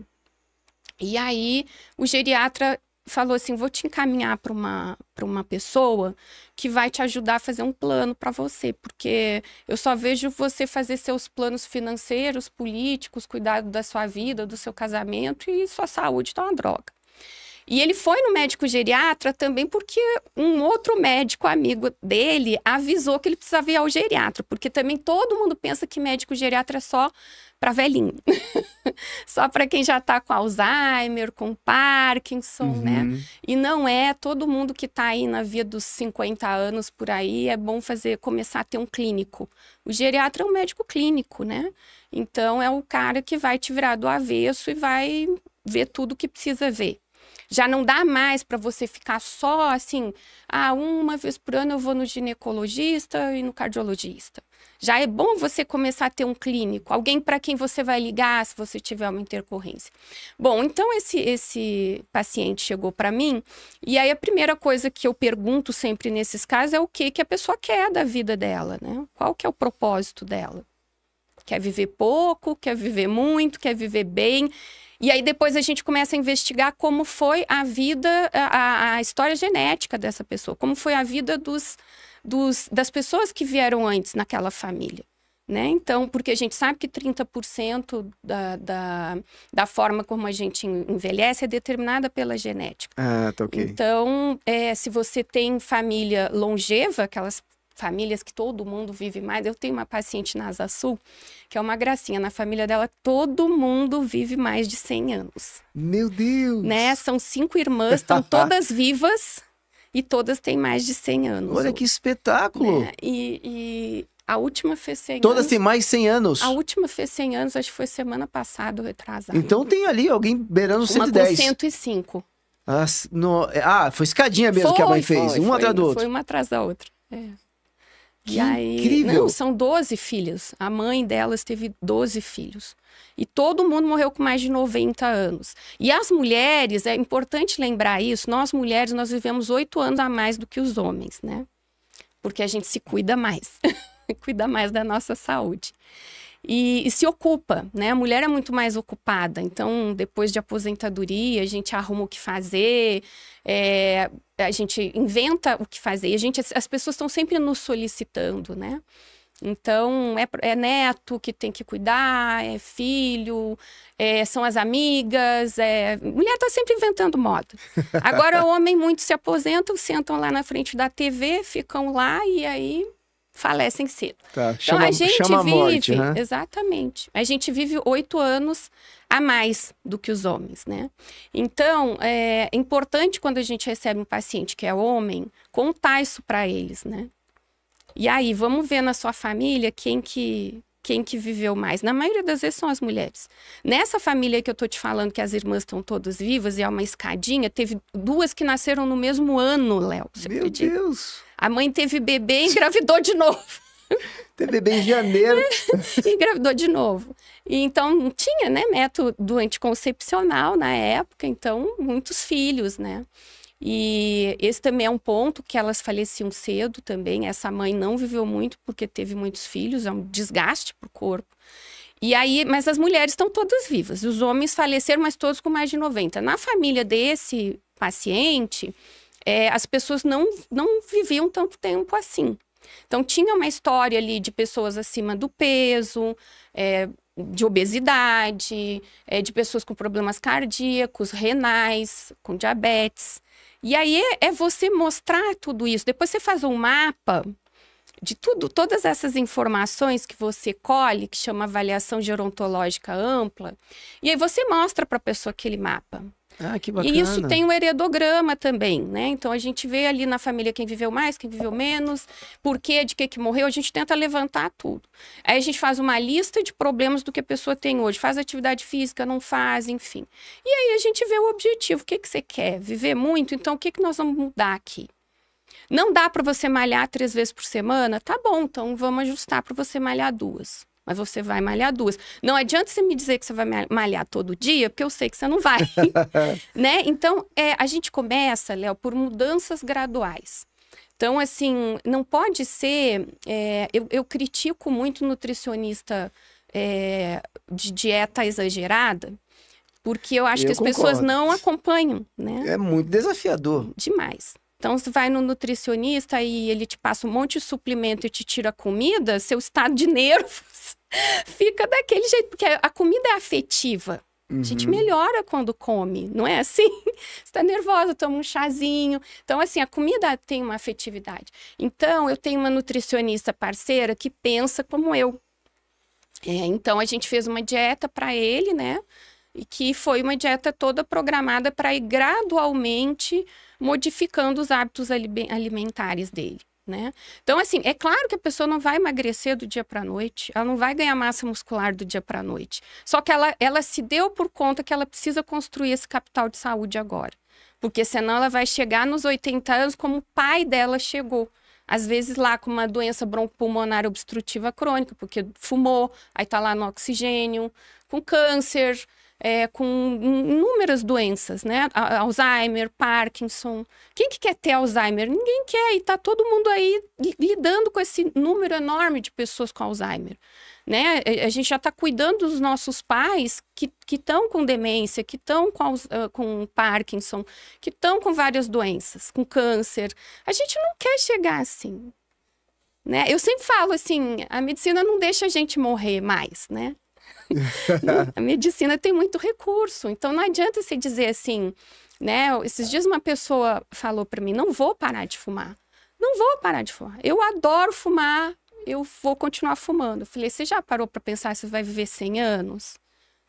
E aí o geriatra falou assim: vou te encaminhar para uma, uma pessoa que vai te ajudar a fazer um plano para você, porque eu só vejo você fazer seus planos financeiros, políticos, cuidado da sua vida, do seu casamento e sua saúde tá uma droga. E ele foi no médico geriatra também porque um outro médico amigo dele avisou que ele precisava ir ao geriatra, porque também todo mundo pensa que médico geriatra é só para velhinho. [LAUGHS] só para quem já está com Alzheimer, com Parkinson, uhum. né? E não é todo mundo que está aí na via dos 50 anos por aí, é bom fazer começar a ter um clínico. O geriatra é um médico clínico, né? Então é o cara que vai te virar do avesso e vai ver tudo que precisa ver. Já não dá mais para você ficar só assim, ah, uma vez por ano eu vou no ginecologista e no cardiologista. Já é bom você começar a ter um clínico, alguém para quem você vai ligar se você tiver uma intercorrência. Bom, então esse esse paciente chegou para mim e aí a primeira coisa que eu pergunto sempre nesses casos é o que que a pessoa quer da vida dela, né? Qual que é o propósito dela? Quer viver pouco, quer viver muito, quer viver bem? E aí depois a gente começa a investigar como foi a vida, a, a história genética dessa pessoa, como foi a vida dos, dos, das pessoas que vieram antes naquela família. Né? Então, porque a gente sabe que 30% da, da, da, forma como a gente envelhece é determinada pela genética. Ah, tá ok. Então, é, se você tem família longeva, aquelas famílias que todo mundo vive mais. Eu tenho uma paciente na Asa Sul, que é uma gracinha. Na família dela, todo mundo vive mais de 100 anos. Meu Deus! Né? São cinco irmãs, estão [LAUGHS] todas vivas e todas têm mais de 100 anos. Olha que espetáculo! Né? E, e, a última fez 100 todas anos. Todas têm mais 100 anos? A última fez 100 anos, acho que foi semana passada, retrasada. Então tem ali alguém beirando 110. Uma com 105. Ah, no... ah, foi escadinha mesmo foi, que a mãe fez, foi, uma foi, atrás da outra. Foi uma atrás da outra, é. Que aí, incrível! Não, são 12 filhas. A mãe delas teve 12 filhos. E todo mundo morreu com mais de 90 anos. E as mulheres, é importante lembrar isso, nós mulheres, nós vivemos oito anos a mais do que os homens, né? Porque a gente se cuida mais. [LAUGHS] cuida mais da nossa saúde e, e, se ocupa, né? A mulher é muito mais ocupada. Então, depois de aposentadoria, a gente arruma o que fazer, é, a gente inventa o que fazer. E a gente, as pessoas estão sempre nos solicitando, né? Então, é, é, neto que tem que cuidar, é filho, é, são as amigas. É... Mulher está sempre inventando moda. Agora, o [LAUGHS] homem, muitos se aposentam, sentam lá na frente da TV, ficam lá e aí falecem cedo. Tá, então a gente chama a vive, morte, né? exatamente. A gente vive oito anos a mais do que os homens, né? Então é importante quando a gente recebe um paciente que é homem contar isso para eles, né? E aí vamos ver na sua família quem que quem que viveu mais. Na maioria das vezes são as mulheres. Nessa família que eu tô te falando que as irmãs estão todas vivas e é uma escadinha, teve duas que nasceram no mesmo ano, Léo. Meu acredita? Deus! A mãe teve bebê e engravidou de novo. [LAUGHS] Teve bebê em janeiro. [LAUGHS] engravidou de novo. E, então, não tinha, né, método anticoncepcional na época, então, muitos filhos, né? E esse também é um ponto que elas faleciam cedo também. Essa mãe não viveu muito porque teve muitos filhos, é um desgaste para o corpo. E aí, mas as mulheres estão todas vivas. Os homens faleceram, mas todos com mais de 90. Na família desse paciente, é, as pessoas não, não viviam tanto tempo assim. Então, tinha uma história ali de pessoas acima do peso, é, de obesidade, é, de pessoas com problemas cardíacos, renais, com diabetes. E aí é, é você mostrar tudo isso. Depois você faz um mapa de tudo, todas essas informações que você colhe, que chama avaliação gerontológica ampla, e aí você mostra para a pessoa aquele mapa. Ah, que bacana. E isso tem um heredograma também, né? Então a gente vê ali na família quem viveu mais, quem viveu menos, por quê, de que que morreu, a gente tenta levantar tudo. Aí a gente faz uma lista de problemas do que a pessoa tem hoje, faz atividade física, não faz, enfim. E aí a gente vê o objetivo, o que que você quer? Viver muito? Então o que que nós vamos mudar aqui? Não dá para você malhar três vezes por semana? Tá bom, então vamos ajustar para você malhar duas mas você vai malhar duas. Não adianta você me dizer que você vai malhar todo dia, porque eu sei que você não vai. [LAUGHS] né? Então, é, a gente começa, Léo, por mudanças graduais. Então, assim, não pode ser. É, eu, eu, critico muito nutricionista é, de dieta exagerada, porque eu acho eu que as concordo. pessoas não acompanham, né? É muito desafiador. Demais. Então, você vai no nutricionista e ele te passa um monte de suplemento e te tira a comida, seu estado de [LAUGHS] nervos fica daquele jeito, porque a comida é afetiva. Uhum. A gente uhum. melhora quando come, não é assim? Está [LAUGHS] nervosa, toma um chazinho. Então, assim, a comida tem uma afetividade. Então, eu tenho uma nutricionista parceira que pensa como eu. É, então, a gente fez uma dieta para ele, né? E que foi uma dieta toda programada para ir gradualmente modificando os hábitos alimentares dele. Né? Então, assim, é claro que a pessoa não vai emagrecer do dia para a noite, ela não vai ganhar massa muscular do dia para a noite. Só que ela, ela se deu por conta que ela precisa construir esse capital de saúde agora. Porque senão ela vai chegar nos 80 anos como o pai dela chegou às vezes lá com uma doença broncopulmonar obstrutiva crônica, porque fumou, aí está lá no oxigênio, com câncer, é, com inúmeras doenças, né? Alzheimer, Parkinson. Quem que quer ter Alzheimer? Ninguém quer, e está todo mundo aí lidando com esse número enorme de pessoas com Alzheimer. Né? A gente já está cuidando dos nossos pais que estão com demência, que estão com, ah, com Parkinson, que estão com várias doenças, com câncer. A gente não quer chegar assim. Né? Eu sempre falo assim, a medicina não deixa a gente morrer mais, né? [LAUGHS] a medicina tem muito recurso, então não adianta você dizer assim, né? Esses dias uma pessoa falou para mim, não vou parar de fumar. Não vou parar de fumar. Eu adoro fumar, eu vou continuar fumando. falei, você já parou para pensar se vai viver 100 anos?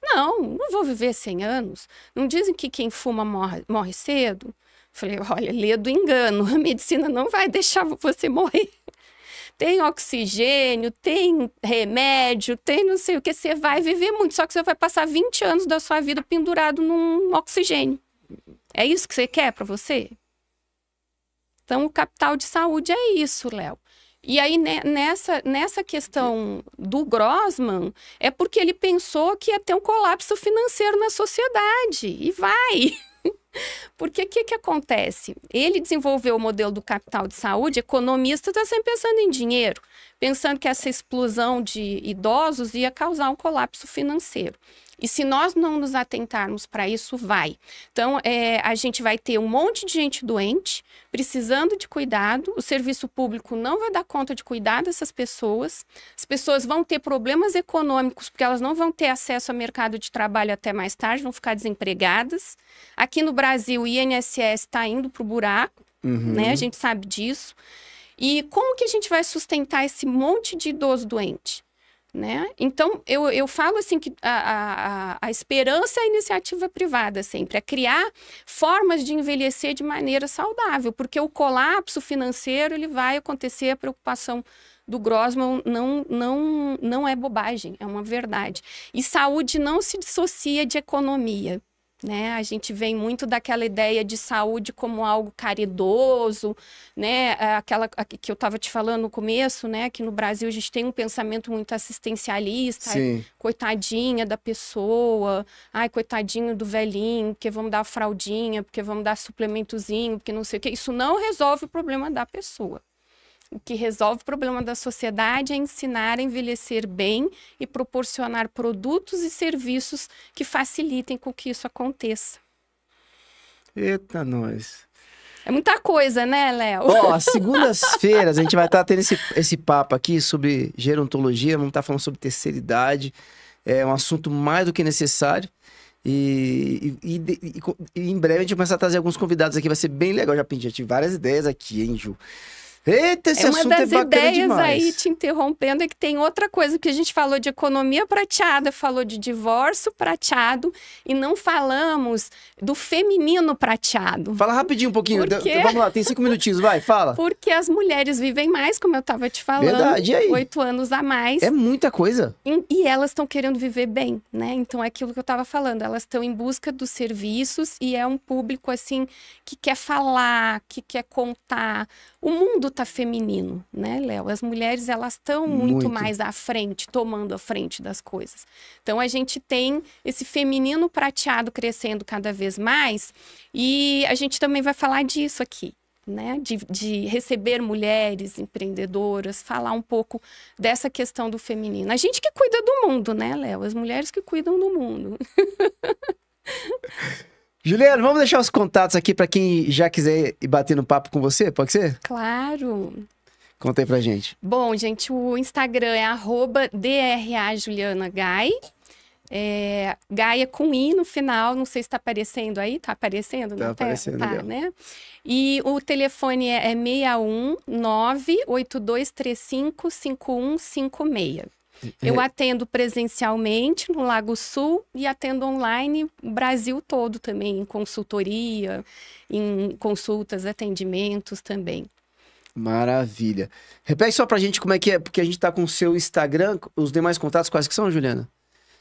Não, não vou viver 100 anos. Não dizem que quem fuma morre, morre cedo? falei, olha, lê do engano, a medicina não vai deixar você morrer tem oxigênio, tem remédio, tem não sei o que, você vai viver muito, só que você vai passar 20 anos da sua vida pendurado num oxigênio. É isso que você quer para você? Então, o capital de saúde é isso, Léo. E aí, né, nessa, nessa questão do Grossman, é porque ele pensou que ia ter um colapso financeiro na sociedade. E vai! [LAUGHS] Porque o que, que acontece? Ele desenvolveu o modelo do capital de saúde, economista está sempre pensando em dinheiro, pensando que essa explosão de idosos ia causar um colapso financeiro. E se nós não nos atentarmos para isso, vai. Então, é, a gente vai ter um monte de gente doente, precisando de cuidado, o serviço público não vai dar conta de cuidar dessas pessoas, as pessoas vão ter problemas econômicos, porque elas não vão ter acesso ao mercado de trabalho até mais tarde, vão ficar desempregadas. Aqui no Brasil, o INSS está indo para o buraco, uhum. né? a gente sabe disso. E como que a gente vai sustentar esse monte de idoso doente? Né? Então, eu, eu falo assim que a, a, a esperança é a iniciativa privada sempre, é criar formas de envelhecer de maneira saudável, porque o colapso financeiro ele vai acontecer, a preocupação do Grossman não, não, não é bobagem, é uma verdade. E saúde não se dissocia de economia. Né? A gente vem muito daquela ideia de saúde como algo caridoso, né? É aquela que eu estava te falando no começo, né? que no Brasil a gente tem um pensamento muito assistencialista, coitadinha da pessoa, ai, coitadinho do velhinho, porque vamos dar fraldinha, porque vamos dar suplementozinho, porque não sei o que. Isso não resolve o problema da pessoa. O que resolve o problema da sociedade é ensinar a envelhecer bem e proporcionar produtos e serviços que facilitem com que isso aconteça. Eita, nós. É muita coisa, né, Léo? Ó, oh, [LAUGHS] segundas-feiras a gente vai estar tendo esse, esse papo aqui sobre gerontologia, vamos estar falando sobre terceira idade. É um assunto mais do que necessário. E, e, e, e em breve a gente vai começar a trazer alguns convidados aqui, vai ser bem legal. Já pedi, já tive várias ideias aqui, hein, Ju? Eita, esse é uma assunto é das é ideias demais. aí, te interrompendo, é que tem outra coisa, que a gente falou de economia prateada, falou de divórcio prateado e não falamos do feminino prateado. Fala rapidinho um pouquinho. Porque... Vamos lá, tem cinco minutinhos, vai, fala. Porque as mulheres vivem mais, como eu estava te falando. Verdade, e aí? Oito anos a mais. É muita coisa. E, e elas estão querendo viver bem, né? Então é aquilo que eu estava falando, elas estão em busca dos serviços e é um público, assim, que quer falar, que quer contar o mundo tá feminino, né, Léo? As mulheres elas estão muito. muito. mais à frente, tomando a frente das coisas. Então a gente tem esse feminino prateado crescendo cada vez mais e a gente também vai falar disso aqui. Né, de, de receber mulheres empreendedoras, falar um pouco dessa questão do feminino. A gente que cuida do mundo, né, Léo? As mulheres que cuidam do mundo. [LAUGHS] Juliano, vamos deixar os contatos aqui para quem já quiser ir bater no papo com você, pode ser? Claro. Conta aí pra gente. Bom, gente, o Instagram é arroba drajulianagai. É, Gaia é com I no final, não sei se está aparecendo aí, está aparecendo? Está aparecendo, tá, né? tá, tá né? E o telefone é, é 61 98235 5156. É. Eu atendo presencialmente no Lago Sul e atendo online o Brasil todo também, em consultoria, em consultas, atendimentos também. Maravilha. Repete só pra gente como é que é, porque a gente tá com o seu Instagram, os demais contatos quais que são, Juliana?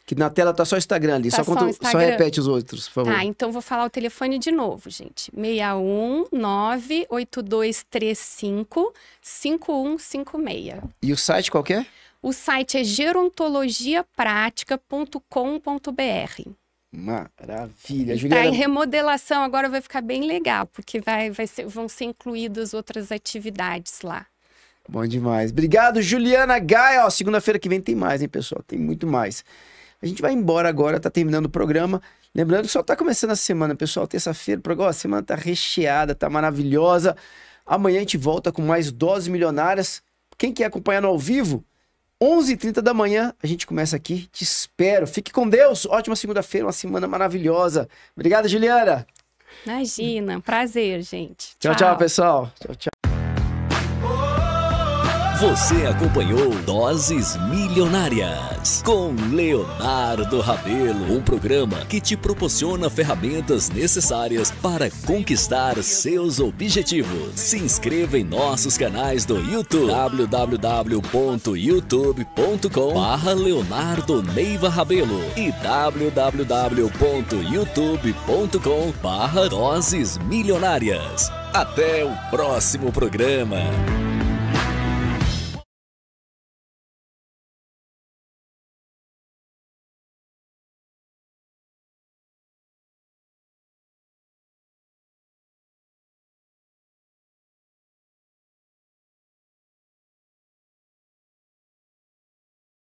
Que na tela tá só o Instagram ali, tá só, só, conta, Instagram. só repete os outros, por favor. Tá, então vou falar o telefone de novo, gente. 619-8235-5156. E o site qual que é? O site é gerontologiapratica.com.br. Maravilha, tá Juliana. Está em remodelação, agora vai ficar bem legal, porque vai, vai ser, vão ser incluídas outras atividades lá. Bom demais. Obrigado, Juliana Gaia. Segunda-feira que vem tem mais, hein, pessoal? Tem muito mais. A gente vai embora agora, tá terminando o programa. Lembrando que só tá começando a semana, pessoal. Terça-feira, programa, a semana tá recheada, tá maravilhosa. Amanhã a gente volta com mais doses milionárias. Quem quer acompanhar no ao vivo, 11h30 da manhã, a gente começa aqui. Te espero. Fique com Deus. Ótima segunda-feira, uma semana maravilhosa. Obrigado, Juliana. Imagina. Prazer, gente. tchau, tchau, tchau pessoal. Tchau, tchau. Você acompanhou Doses Milionárias com Leonardo Rabelo, um programa que te proporciona ferramentas necessárias para conquistar seus objetivos. Se inscreva em nossos canais do YouTube www.youtube.com barra Leonardo Neiva Rabelo e www.youtube.com barra Doses Milionárias. Até o próximo programa.